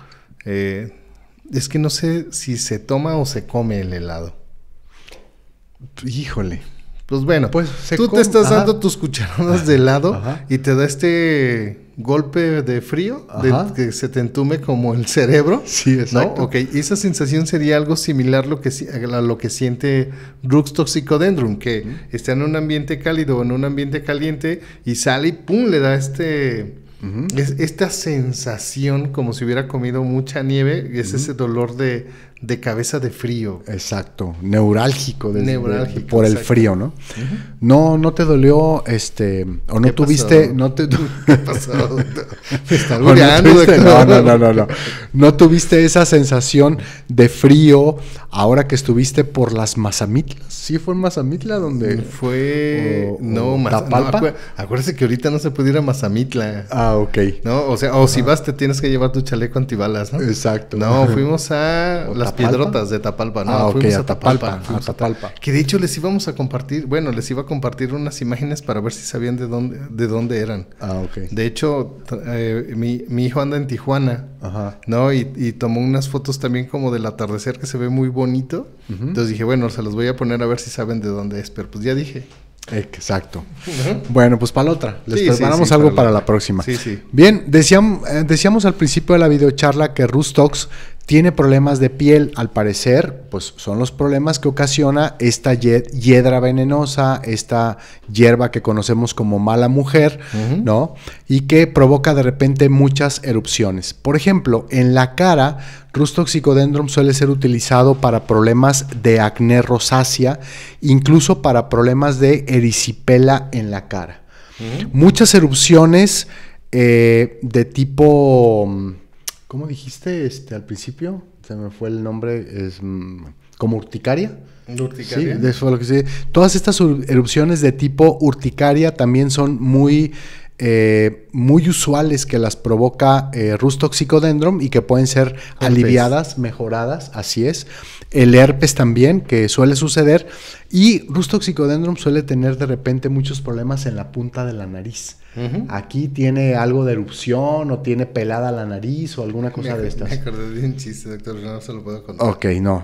Eh, es que no sé si se toma o se come el helado. Híjole. Pues bueno, pues, tú te estás dando tus cucharadas de helado y te da este golpe de frío que se te entume como el cerebro. Sí, exacto. ¿no? Ok, esa sensación sería algo similar a lo que siente Rux toxicodendron, que está en un ambiente cálido o en un ambiente caliente y sale y pum, le da este es esta sensación como si hubiera comido mucha nieve, es ese dolor de, de cabeza de frío. Exacto, neurálgico. De, neurálgico. por el frío, ¿no? No, no te dolió, este, o no tuviste, no te... ¿Qué pasó? no, no, no, no, no, no. tuviste esa sensación de frío ahora que estuviste por las Mazamitlas. Sí, fue en Mazamitla donde... Fue... no, Mazamitla. acuérdese que ahorita no se puede ir a Mazamitla. Ah, ok. No, o sea, o si ah. vas te tienes que llevar tu chaleco antibalas, ¿no? Exacto. No, fuimos a las piedrotas de Tapalpa, ¿no? Ah, Tapalpa. Tapalpa. Que de hecho les íbamos a compartir, bueno, les iba a compartir unas imágenes para ver si sabían de dónde, de dónde eran. Ah, ok. De hecho, eh, mi, hijo anda en Tijuana, ¿no? Y, tomó unas fotos también como del atardecer que se ve muy bonito. Entonces dije, bueno, se los voy a poner a ver si saben de dónde es, pero pues ya dije. Exacto. Bueno, pues para la otra. Les preparamos algo para la, próxima sí sí Bien, decíamos, eh, decíamos al principio de la videocharla que Rustox tiene problemas de piel, al parecer, pues son los problemas que ocasiona esta hiedra venenosa, esta hierba que conocemos como mala mujer, ¿no? Y que provoca de repente muchas erupciones. Por ejemplo, en la cara, Rustoxicodendron suele ser utilizado para problemas de acné rosácea, incluso para problemas de erisipela en la cara. Muchas erupciones eh, de tipo mm, ¿Cómo dijiste este, al principio? Se me fue el nombre, es mm, como urticaria. ¿Urticaria? eso lo que Todas estas erupciones de tipo urticaria también son muy, eh, muy usuales que las provoca eh, y que pueden ser aliviadas, mejoradas, así es. El herpes también, que suele suceder, y Rustox suele tener de repente muchos problemas en la punta de la nariz. Aquí tiene algo de erupción o tiene pelada la nariz o alguna cosa de estas. Me acordé de un chiste, doctor, no se lo puedo contar. Ok, no,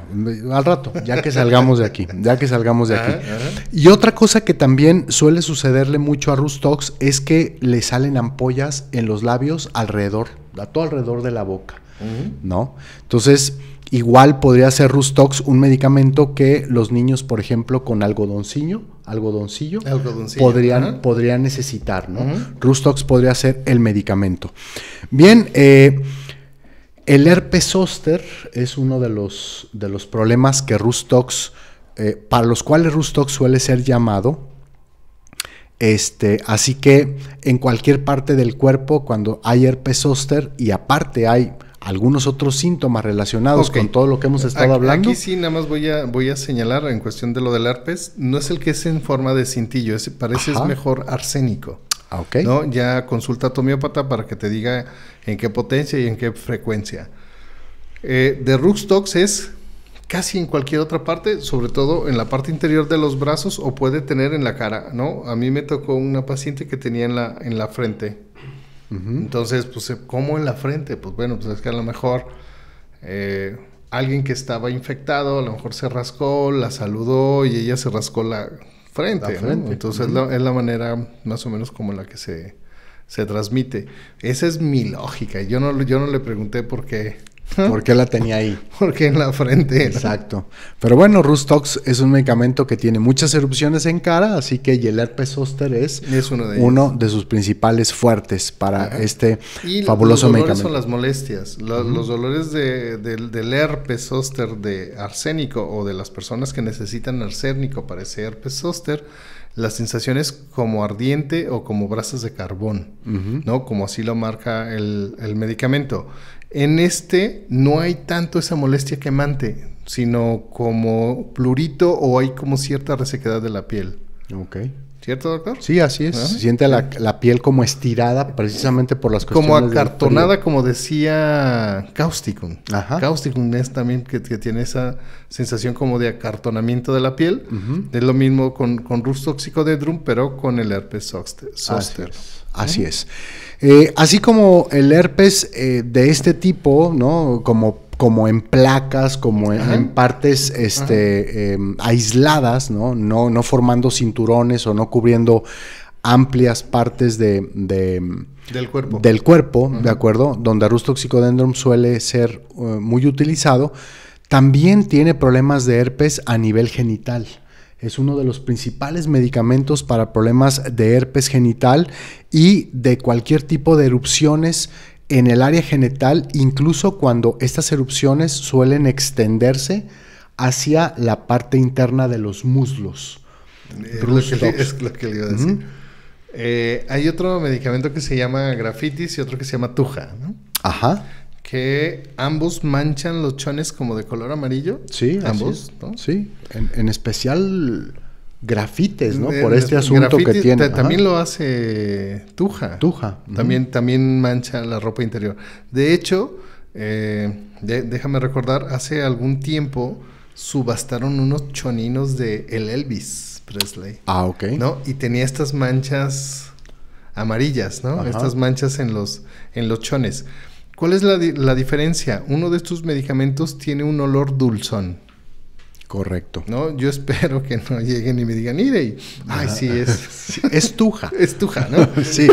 al rato, ya que salgamos de aquí, ya que salgamos de aquí. Y otra cosa que también suele sucederle mucho a Rustox es que le salen ampollas en los labios alrededor, a todo alrededor de la boca, ¿no? Entonces Igual podría ser Rustox un medicamento que los niños, por ejemplo, con algodoncillo, algodoncillo, podrían, podrían, necesitar, ¿no? Rustox podría ser el medicamento. Bien, eh, el herpes zóster es uno de los, de los problemas que Rustox, eh, para los cuales Rustox suele ser llamado, este, así que en cualquier parte del cuerpo, cuando hay herpes zóster y aparte hay algunos otros síntomas relacionados con todo lo que hemos estado hablando. Aquí sí, nada más voy a, voy a señalar en cuestión de lo del herpes, no es el que es en forma de cintillo, parece es mejor arsénico. Ah, ¿no? Ya consulta a tu homeópata para que te diga en qué potencia y en qué frecuencia. Eh, de Ruxtox es casi en cualquier otra parte, sobre todo en la parte interior de los brazos o puede tener en la cara, ¿no? A mí me tocó una paciente que tenía en la, en la frente entonces, pues, eh, ¿cómo en la frente? Pues bueno, pues es que a lo mejor eh, alguien que estaba infectado, a lo mejor se rascó, la saludó y ella se rascó la frente. Entonces, es, la, manera más o menos como la que se, se transmite. Esa es mi lógica. Yo no, yo no le pregunté por qué ¿Por qué la tenía ahí? Porque en la frente. Exacto. Pero bueno, Rustox es un medicamento que tiene muchas erupciones en cara, así que el Herpes es, es uno, de sus principales fuertes para este y fabuloso los medicamento. son las molestias. Los, dolores del herpes zóster de arsénico o de las personas que necesitan arsénico para ese herpes la las sensaciones como ardiente o como brasas de carbón, ¿no? Como así lo marca el medicamento. En este no hay tanto esa molestia quemante, sino como plurito o hay como cierta resequedad de la piel. Ok. ¿Cierto, doctor? Sí, así es. Ah, Se siente la, piel como estirada precisamente por las cuestiones Como acartonada, como decía Causticum. Ajá. Causticum es también que, tiene esa sensación como de acartonamiento de la piel. Es lo mismo con, con Rus drum pero con el herpes zoster. Así es. Eh, así como el herpes eh, de este tipo, ¿no? Como, como en placas, como en, partes este, em, aisladas, ¿no? ¿no? No formando cinturones o no cubriendo amplias partes de, del cuerpo. Del cuerpo, ¿de acuerdo? Donde Arus suele ser eh, muy utilizado. También tiene problemas de herpes a nivel genital. Es uno de los principales medicamentos para problemas de herpes genital y de cualquier tipo de erupciones en el área genital, incluso cuando estas erupciones suelen extenderse hacia la parte interna de los muslos. lo es lo que, le iba a decir. Eh, hay otro medicamento que se llama grafitis y otro que se llama tuja, Ajá que ambos manchan los chones como de color amarillo. Sí, ambos, Sí, en, especial grafites, ¿no? Por este asunto que tiene. También lo hace Tuja. Tuja. También, también mancha la ropa interior. De hecho, eh, déjame recordar, hace algún tiempo subastaron unos choninos de el Elvis Presley. Ah, ok. ¿No? Y tenía estas manchas amarillas, ¿no? Estas manchas en los, en los chones. ¿Cuál es la, la diferencia? Uno de estos medicamentos tiene un olor dulzón. Correcto. ¿No? Yo espero que no lleguen y me digan, mire, ay, sí, es... tuja. es tuja, ¿no? sí.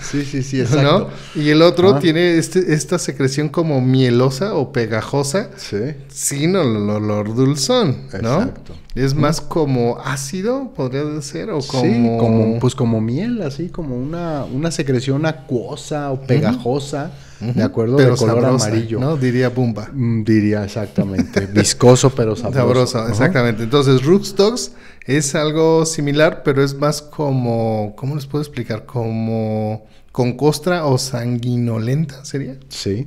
sí, sí, sí, exacto. Y el otro tiene este, esta secreción como mielosa o pegajosa. Sí. el olor dulzón, ¿no? Exacto. Es más como ácido, podría ser, o como... Sí, pues como miel, así, como una, una secreción acuosa o pegajosa. ¿de acuerdo? Pero de color amarillo. ¿no? Diría Bumba. Mm, diría exactamente. Viscoso, pero sabroso. Sabroso, exactamente. Entonces, Rootstocks es algo similar, pero es más como. ¿Cómo les puedo explicar? Como. Con costra o sanguinolenta sería. Sí.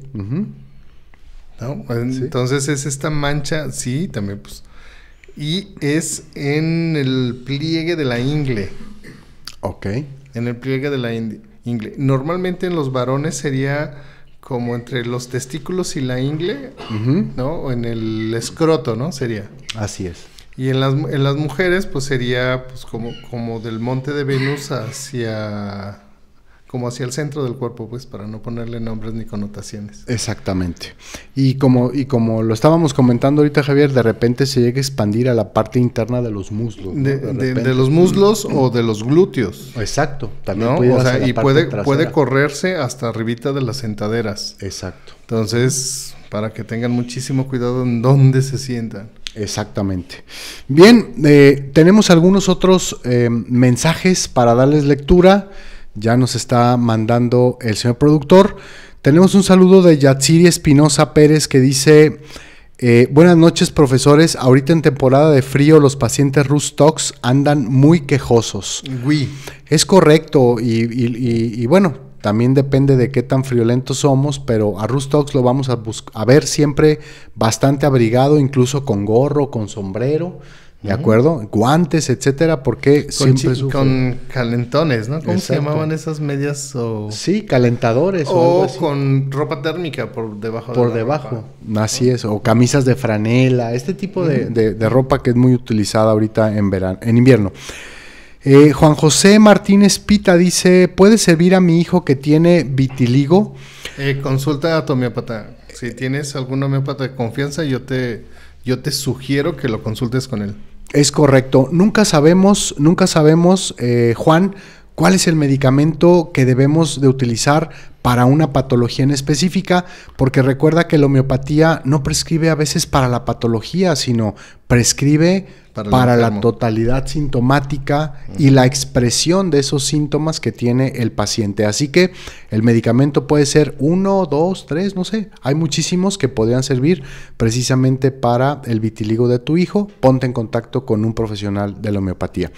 Entonces es esta mancha, sí, también pues. Y es en el pliegue de la ingle. Ok. En el pliegue de la ingle. Normalmente en los varones sería como entre los testículos y la ingle, ¿no? O en el escroto, ¿no? Sería. Así es. Y en las, en las mujeres, pues sería pues, como, como del monte de Venus hacia como hacia el centro del cuerpo, pues para no ponerle nombres ni connotaciones. Exactamente. Y como, y como lo estábamos comentando ahorita, Javier, de repente se llega a expandir a la parte interna de los muslos. De, los muslos mm. o de los glúteos. Exacto, también. Puede y puede, puede correrse hasta arribita de las sentaderas. Exacto. Entonces, para que tengan muchísimo cuidado en dónde se sientan. Exactamente. Bien, eh, tenemos algunos otros eh, mensajes para darles lectura ya nos está mandando el señor productor. Tenemos un saludo de Yatsiri Espinosa Pérez que dice, eh, buenas noches profesores, ahorita en temporada de frío los pacientes Rustox andan muy quejosos. Uy. Es correcto y, bueno, también depende de qué tan friolentos somos, pero a Rustox lo vamos a, a ver siempre bastante abrigado, incluso con gorro, con sombrero ¿De acuerdo? Guantes, etcétera, porque siempre Con calentones, ¿no? ¿Cómo se llamaban esas medias? O... Sí, calentadores. O, con ropa térmica por debajo. Por de debajo, así es. O camisas de franela, este tipo de, de, ropa que es muy utilizada ahorita en, verano, en invierno. Eh, Juan José Martínez Pita dice, ¿puede servir a mi hijo que tiene vitiligo? Eh, consulta a tu homeópata. Si tienes algún homeópata de confianza, yo te, yo te sugiero que lo consultes con él. Es correcto. Nunca sabemos, nunca sabemos, eh, Juan, cuál es el medicamento que debemos de utilizar para una patología en específica, porque recuerda que la homeopatía no prescribe a veces para la patología, sino prescribe para, la totalidad sintomática y la expresión de esos síntomas que tiene el paciente. Así que el medicamento puede ser uno, dos, tres, no sé. Hay muchísimos que podrían servir precisamente para el vitiligo de tu hijo. Ponte en contacto con un profesional de la homeopatía.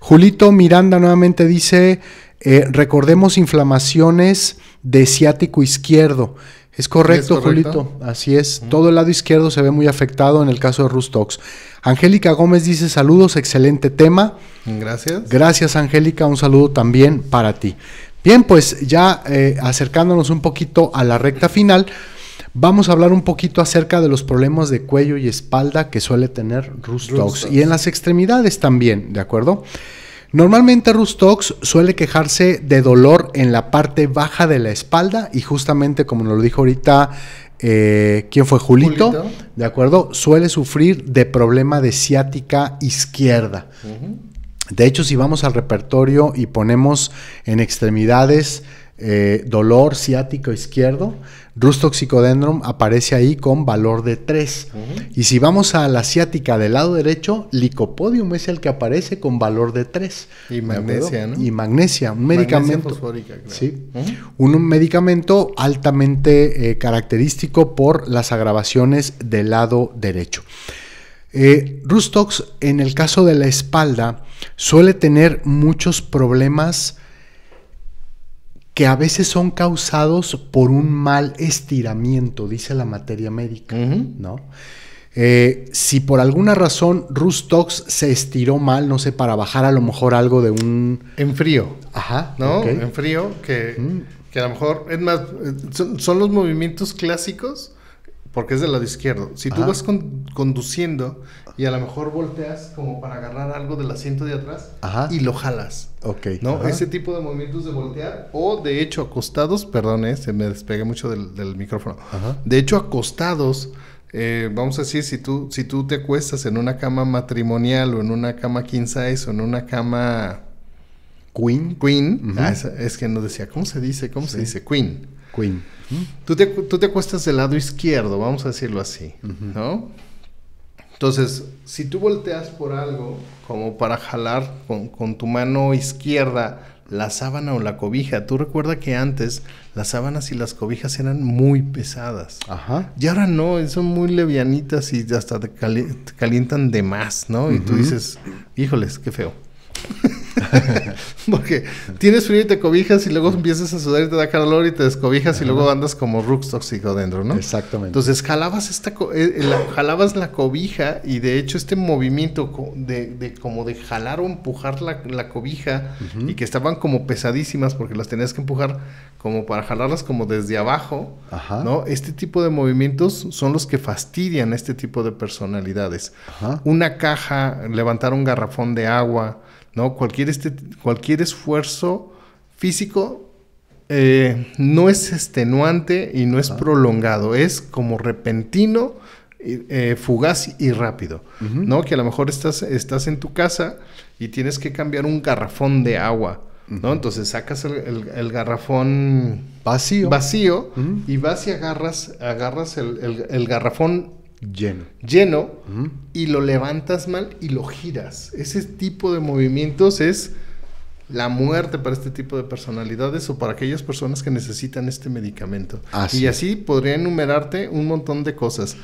Julito Miranda nuevamente dice... Eh, recordemos inflamaciones de ciático izquierdo. Es correcto, Julito. Así es. Todo el lado izquierdo se ve muy afectado en el caso de Rustox. Angélica Gómez dice saludos, excelente tema. Gracias. Gracias, Angélica. Un saludo también para ti. Bien, pues ya eh, acercándonos un poquito a la recta final, vamos a hablar un poquito acerca de los problemas de cuello y espalda que suele tener Rustox, Rustox. y en las extremidades también, ¿de acuerdo? Normalmente Rustox suele quejarse de dolor en la parte baja de la espalda y justamente como nos lo dijo ahorita, quien eh, ¿quién fue Julito? ¿De acuerdo? Suele sufrir de problema de ciática izquierda. De hecho, si vamos al repertorio y ponemos en extremidades eh, dolor ciático izquierdo, Rustoxicodendron aparece ahí con valor de 3. Y si vamos a la asiática del lado derecho, Licopodium es el que aparece con valor de 3. Y magnesia, ¿no? Y magnesia, un medicamento. Sí. Un medicamento altamente eh, característico por las agravaciones del lado derecho. Eh, Rustox, en el caso de la espalda, suele tener muchos problemas que a veces son causados por un mal estiramiento, dice la materia médica, ¿no? Eh, si por alguna razón Rustox se estiró mal, no sé, para bajar a lo mejor algo de un... En frío. Ajá. ¿No? En frío, mm. que, a lo mejor, es más, eh, son los movimientos clásicos porque es del lado izquierdo. Si tú vas conduciendo y a lo mejor volteas como para agarrar algo del asiento de atrás y lo jalas. Ok. ¿No? Ese tipo de movimientos de voltear o de hecho acostados, perdón, eh, se me despegué mucho del, micrófono. De hecho acostados, eh, vamos a decir, si tú, si tú te acuestas en una cama matrimonial o en una cama king size o en una cama... Queen. Queen. Ah, es, que no decía, ¿cómo se dice? ¿Cómo se dice? Queen. Queen tú, te, tú, te, acuestas del lado izquierdo, vamos a decirlo así, ¿no? Entonces, si tú volteas por algo, como para jalar con, tu mano izquierda la sábana o la cobija, tú recuerda que antes las sábanas y las cobijas eran muy pesadas. Ajá. Y ahora no, son muy levianitas y hasta te, calientan de más, ¿no? Y tú dices, híjoles, qué feo. Porque tienes frío y te cobijas y luego empiezas a sudar y te da calor y te descobijas y luego andas como rux tóxico dentro, ¿no? Exactamente. Entonces jalabas, esta eh, eh, la, jalabas la cobija y de hecho este movimiento de, como de jalar o empujar la, cobija y que estaban como pesadísimas porque las tenías que empujar como para jalarlas como desde abajo, ¿no? Este tipo de movimientos son los que fastidian este tipo de personalidades. Una caja, levantar un garrafón de agua, ¿no? Cualquier, este, cualquier esfuerzo físico eh, no es extenuante y no es prolongado, es como repentino, eh, fugaz y rápido, ¿no? Que a lo mejor estás, estás en tu casa y tienes que cambiar un garrafón de agua. ¿No? Entonces sacas el, garrafón vacío, vacío y vas y agarras, agarras el garrafón Lleno. Lleno. Y lo levantas mal y lo giras. Ese tipo de movimientos es la muerte para este tipo de personalidades o para aquellas personas que necesitan este medicamento. Así. Y así podría enumerarte un montón de cosas.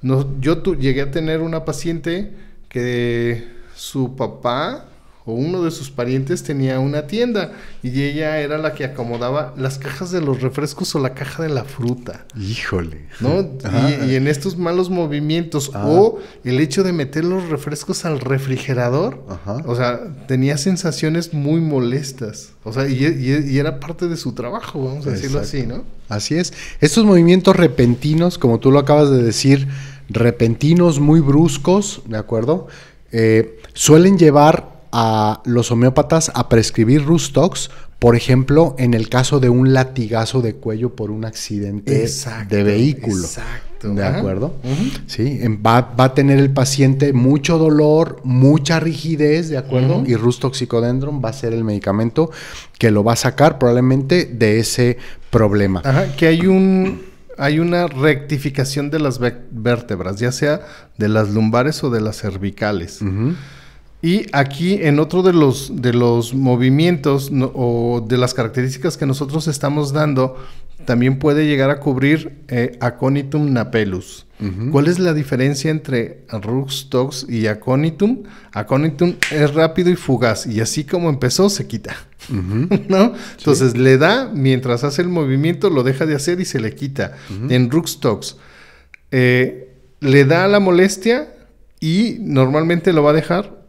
No, yo llegué a tener una paciente que su papá o uno de sus parientes tenía una tienda y ella era la que acomodaba las cajas de los refrescos o la caja de la fruta. Híjole. Y, en estos malos movimientos ah. o el hecho de meter los refrescos al refrigerador, o sea, tenía sensaciones muy molestas. O sea, y, era parte de su trabajo, vamos a decirlo así, ¿no? Así es. Estos movimientos repentinos, como tú lo acabas de decir, repentinos, muy bruscos, ¿de acuerdo? Eh, suelen llevar a los homeópatas a prescribir Rustox, por ejemplo, en el caso de un latigazo de cuello por un accidente de vehículo. Exacto. ¿De acuerdo? Sí, va, a tener el paciente mucho dolor, mucha rigidez, ¿de acuerdo? Y Rustoxicodendron va a ser el medicamento que lo va a sacar probablemente de ese problema. Ajá, que hay un hay una rectificación de las vértebras, ya sea de las lumbares o de las cervicales. Y aquí en otro de los, de los movimientos o de las características que nosotros estamos dando, también puede llegar a cubrir eh, Aconitum napellus. ¿Cuál es la diferencia entre Ruxtox y Aconitum? Aconitum es rápido y fugaz y así como empezó se quita, ¿no? Entonces le da, mientras hace el movimiento lo deja de hacer y se le quita. En Ruxtox eh, le da la molestia y normalmente lo va a dejar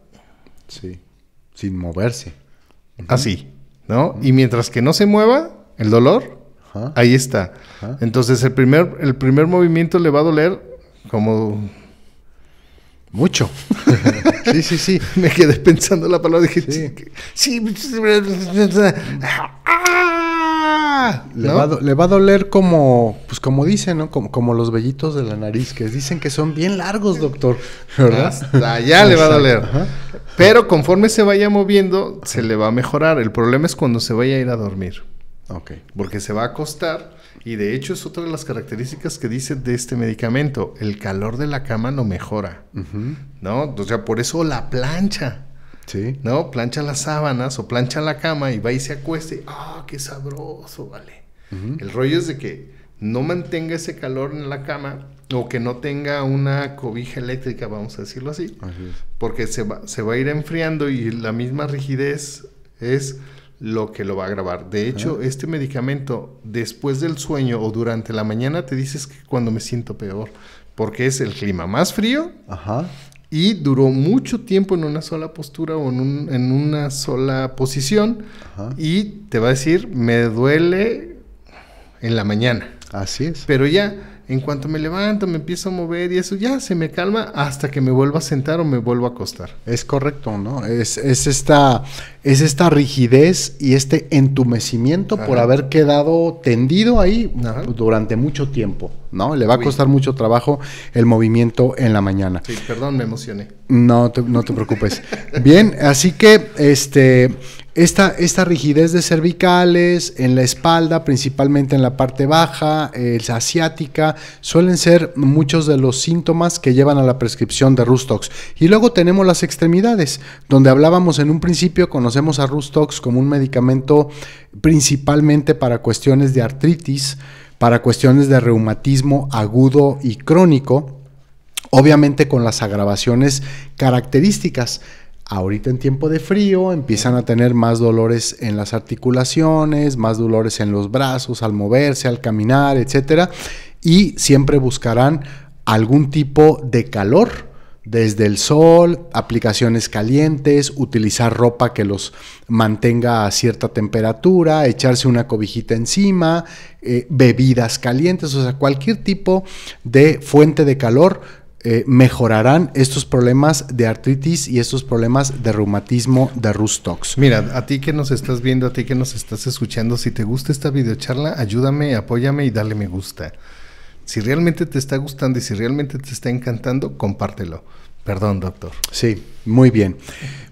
Sí. Sin moverse. Así, ¿no? Y mientras que no se mueva, el dolor, ahí está. Entonces el primer, el primer movimiento le va a doler como mucho. sí, sí, sí. Me quedé pensando la palabra. Dije, sí. sí. Ah, le, va, a doler como, pues como dicen, ¿no? Como, los vellitos de la nariz, que dicen que son bien largos, doctor. ¿Verdad? le va a doler. Pero conforme se vaya moviendo, se le va a mejorar. El problema es cuando se vaya a ir a dormir. Porque se va a acostar. Y de hecho es otra de las características que dice de este medicamento. El calor de la cama no mejora. ¿No? O sea, por eso la plancha. Sí. ¿No? Plancha las sábanas o plancha la cama y va y se acueste. ¡Ah, qué sabroso! Vale. El rollo es de que no mantenga ese calor en la cama o que no tenga una cobija eléctrica, vamos a decirlo así. porque se va, se va a ir enfriando y la misma rigidez es lo que lo va a grabar. De hecho, este medicamento después del sueño o durante la mañana te dices que cuando me siento peor, porque es el clima más frío Ajá y duró mucho tiempo en una sola postura o en, una sola posición y te va a decir, me duele en la mañana. Así es. Pero ya en cuanto me levanto, me empiezo a mover y eso ya se me calma hasta que me vuelvo a sentar o me vuelvo a acostar. Es correcto, ¿no? Es, esta, es esta rigidez y este entumecimiento por haber quedado tendido ahí durante mucho tiempo, ¿no? Le va a costar mucho trabajo el movimiento en la mañana. Sí, perdón, me emocioné. No no te preocupes. Bien, así que este esta, rigidez de cervicales en la espalda, principalmente en la parte baja, eh, asiática, suelen ser muchos de los síntomas que llevan a la prescripción de Rustox. Y luego tenemos las extremidades, donde hablábamos en un principio, conocemos a Rustox como un medicamento principalmente para cuestiones de artritis, para cuestiones de reumatismo agudo y crónico, obviamente con las agravaciones características Ahorita en tiempo de frío empiezan a tener más dolores en las articulaciones, más dolores en los brazos al moverse, al caminar, etcétera, y siempre buscarán algún tipo de calor desde el sol, aplicaciones calientes, utilizar ropa que los mantenga a cierta temperatura, echarse una cobijita encima, eh, bebidas calientes, o sea, cualquier tipo de fuente de calor eh, mejorarán estos problemas de artritis y estos problemas de reumatismo de Rustox. Mira, a ti que nos estás viendo, a ti que nos estás escuchando, si te gusta esta videocharla, ayúdame, apóyame y dale me gusta. Si realmente te está gustando y si realmente te está encantando, compártelo. Perdón, doctor. Sí, muy bien.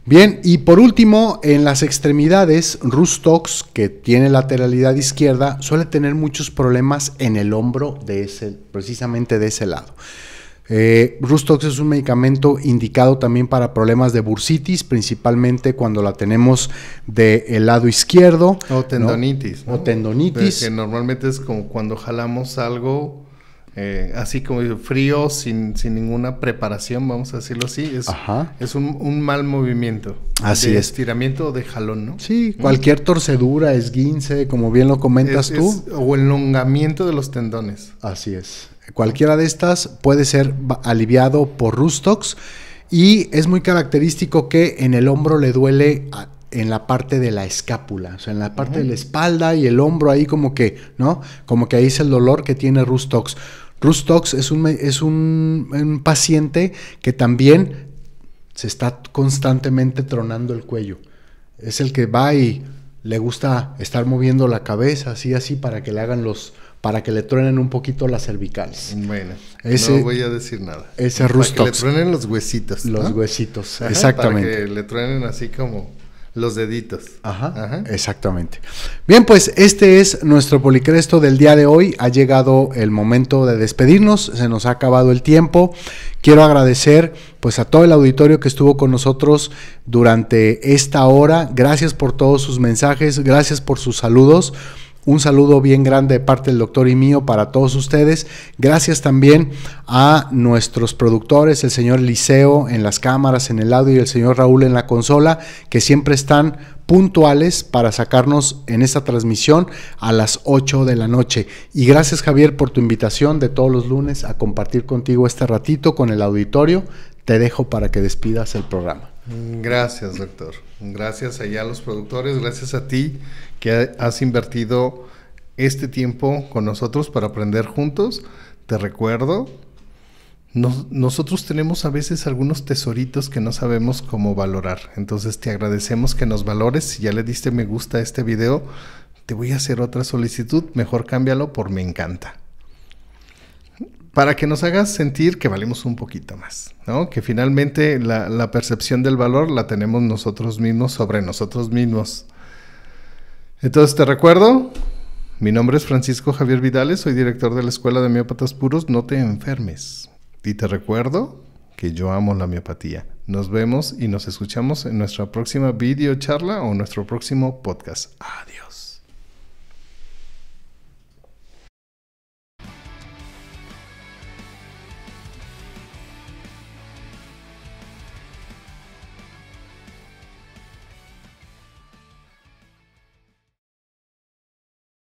Bien, y por último, en las extremidades, Rustox, que tiene lateralidad izquierda, suele tener muchos problemas en el hombro de ese, precisamente de ese lado. Eh, Rustox es un medicamento indicado también para problemas de bursitis, principalmente cuando la tenemos del lado izquierdo. O tendonitis. O tendonitis. que normalmente es como cuando jalamos algo eh, así como frío, sin, ninguna preparación, vamos a decirlo así. Es, es un, mal movimiento. Así es. Estiramiento de jalón, ¿no? Sí, cualquier torcedura, esguince, como bien lo comentas tú. O o elongamiento de los tendones. Así es. Cualquiera de estas puede ser aliviado por Rustox y es muy característico que en el hombro le duele en la parte de la escápula, o sea, en la parte de la espalda y el hombro ahí como que, ¿no? Como que ahí es el dolor que tiene Rustox. Rustox es un, es un paciente que también se está constantemente tronando el cuello. Es el que va y le gusta estar moviendo la cabeza así, así para que le hagan los, para que le truenen un poquito las cervicales. Bueno, no voy a decir nada. Ese que le truenen los huesitos. Los huesitos, exactamente. Para que le truenen así como los deditos. Ajá, Ajá, Exactamente. Bien, pues este es nuestro policresto del día de hoy. Ha llegado el momento de despedirnos. Se nos ha acabado el tiempo. Quiero agradecer pues a todo el auditorio que estuvo con nosotros durante esta hora. Gracias por todos sus mensajes, gracias por sus saludos. Un saludo bien grande de parte del doctor y mío para todos ustedes. Gracias también a nuestros productores, el señor Liceo en las cámaras, en el audio y el señor Raúl en la consola, que siempre están puntuales para sacarnos en esta transmisión a las 8 de la noche. Y gracias Javier por tu invitación de todos los lunes a compartir contigo este ratito con el auditorio. Te dejo para que despidas el programa. Gracias, doctor. Gracias allá a los productores, gracias a ti que has invertido este tiempo con nosotros para aprender juntos. Te recuerdo, nosotros tenemos a veces algunos tesoritos que no sabemos cómo valorar. Entonces te agradecemos que nos valores. Si ya le diste me gusta a este video, te voy a hacer otra solicitud. Mejor cámbialo por me encanta. Para que nos hagas sentir que valemos un poquito más, Que finalmente la percepción del valor la tenemos nosotros mismos sobre nosotros mismos. Entonces te recuerdo, mi nombre es Francisco Javier Vidales, soy director de la Escuela de Miópatas Puros, no te enfermes. Y te recuerdo que yo amo la miopatía. Nos vemos y nos escuchamos en nuestra próxima videocharla o nuestro próximo podcast. Adiós.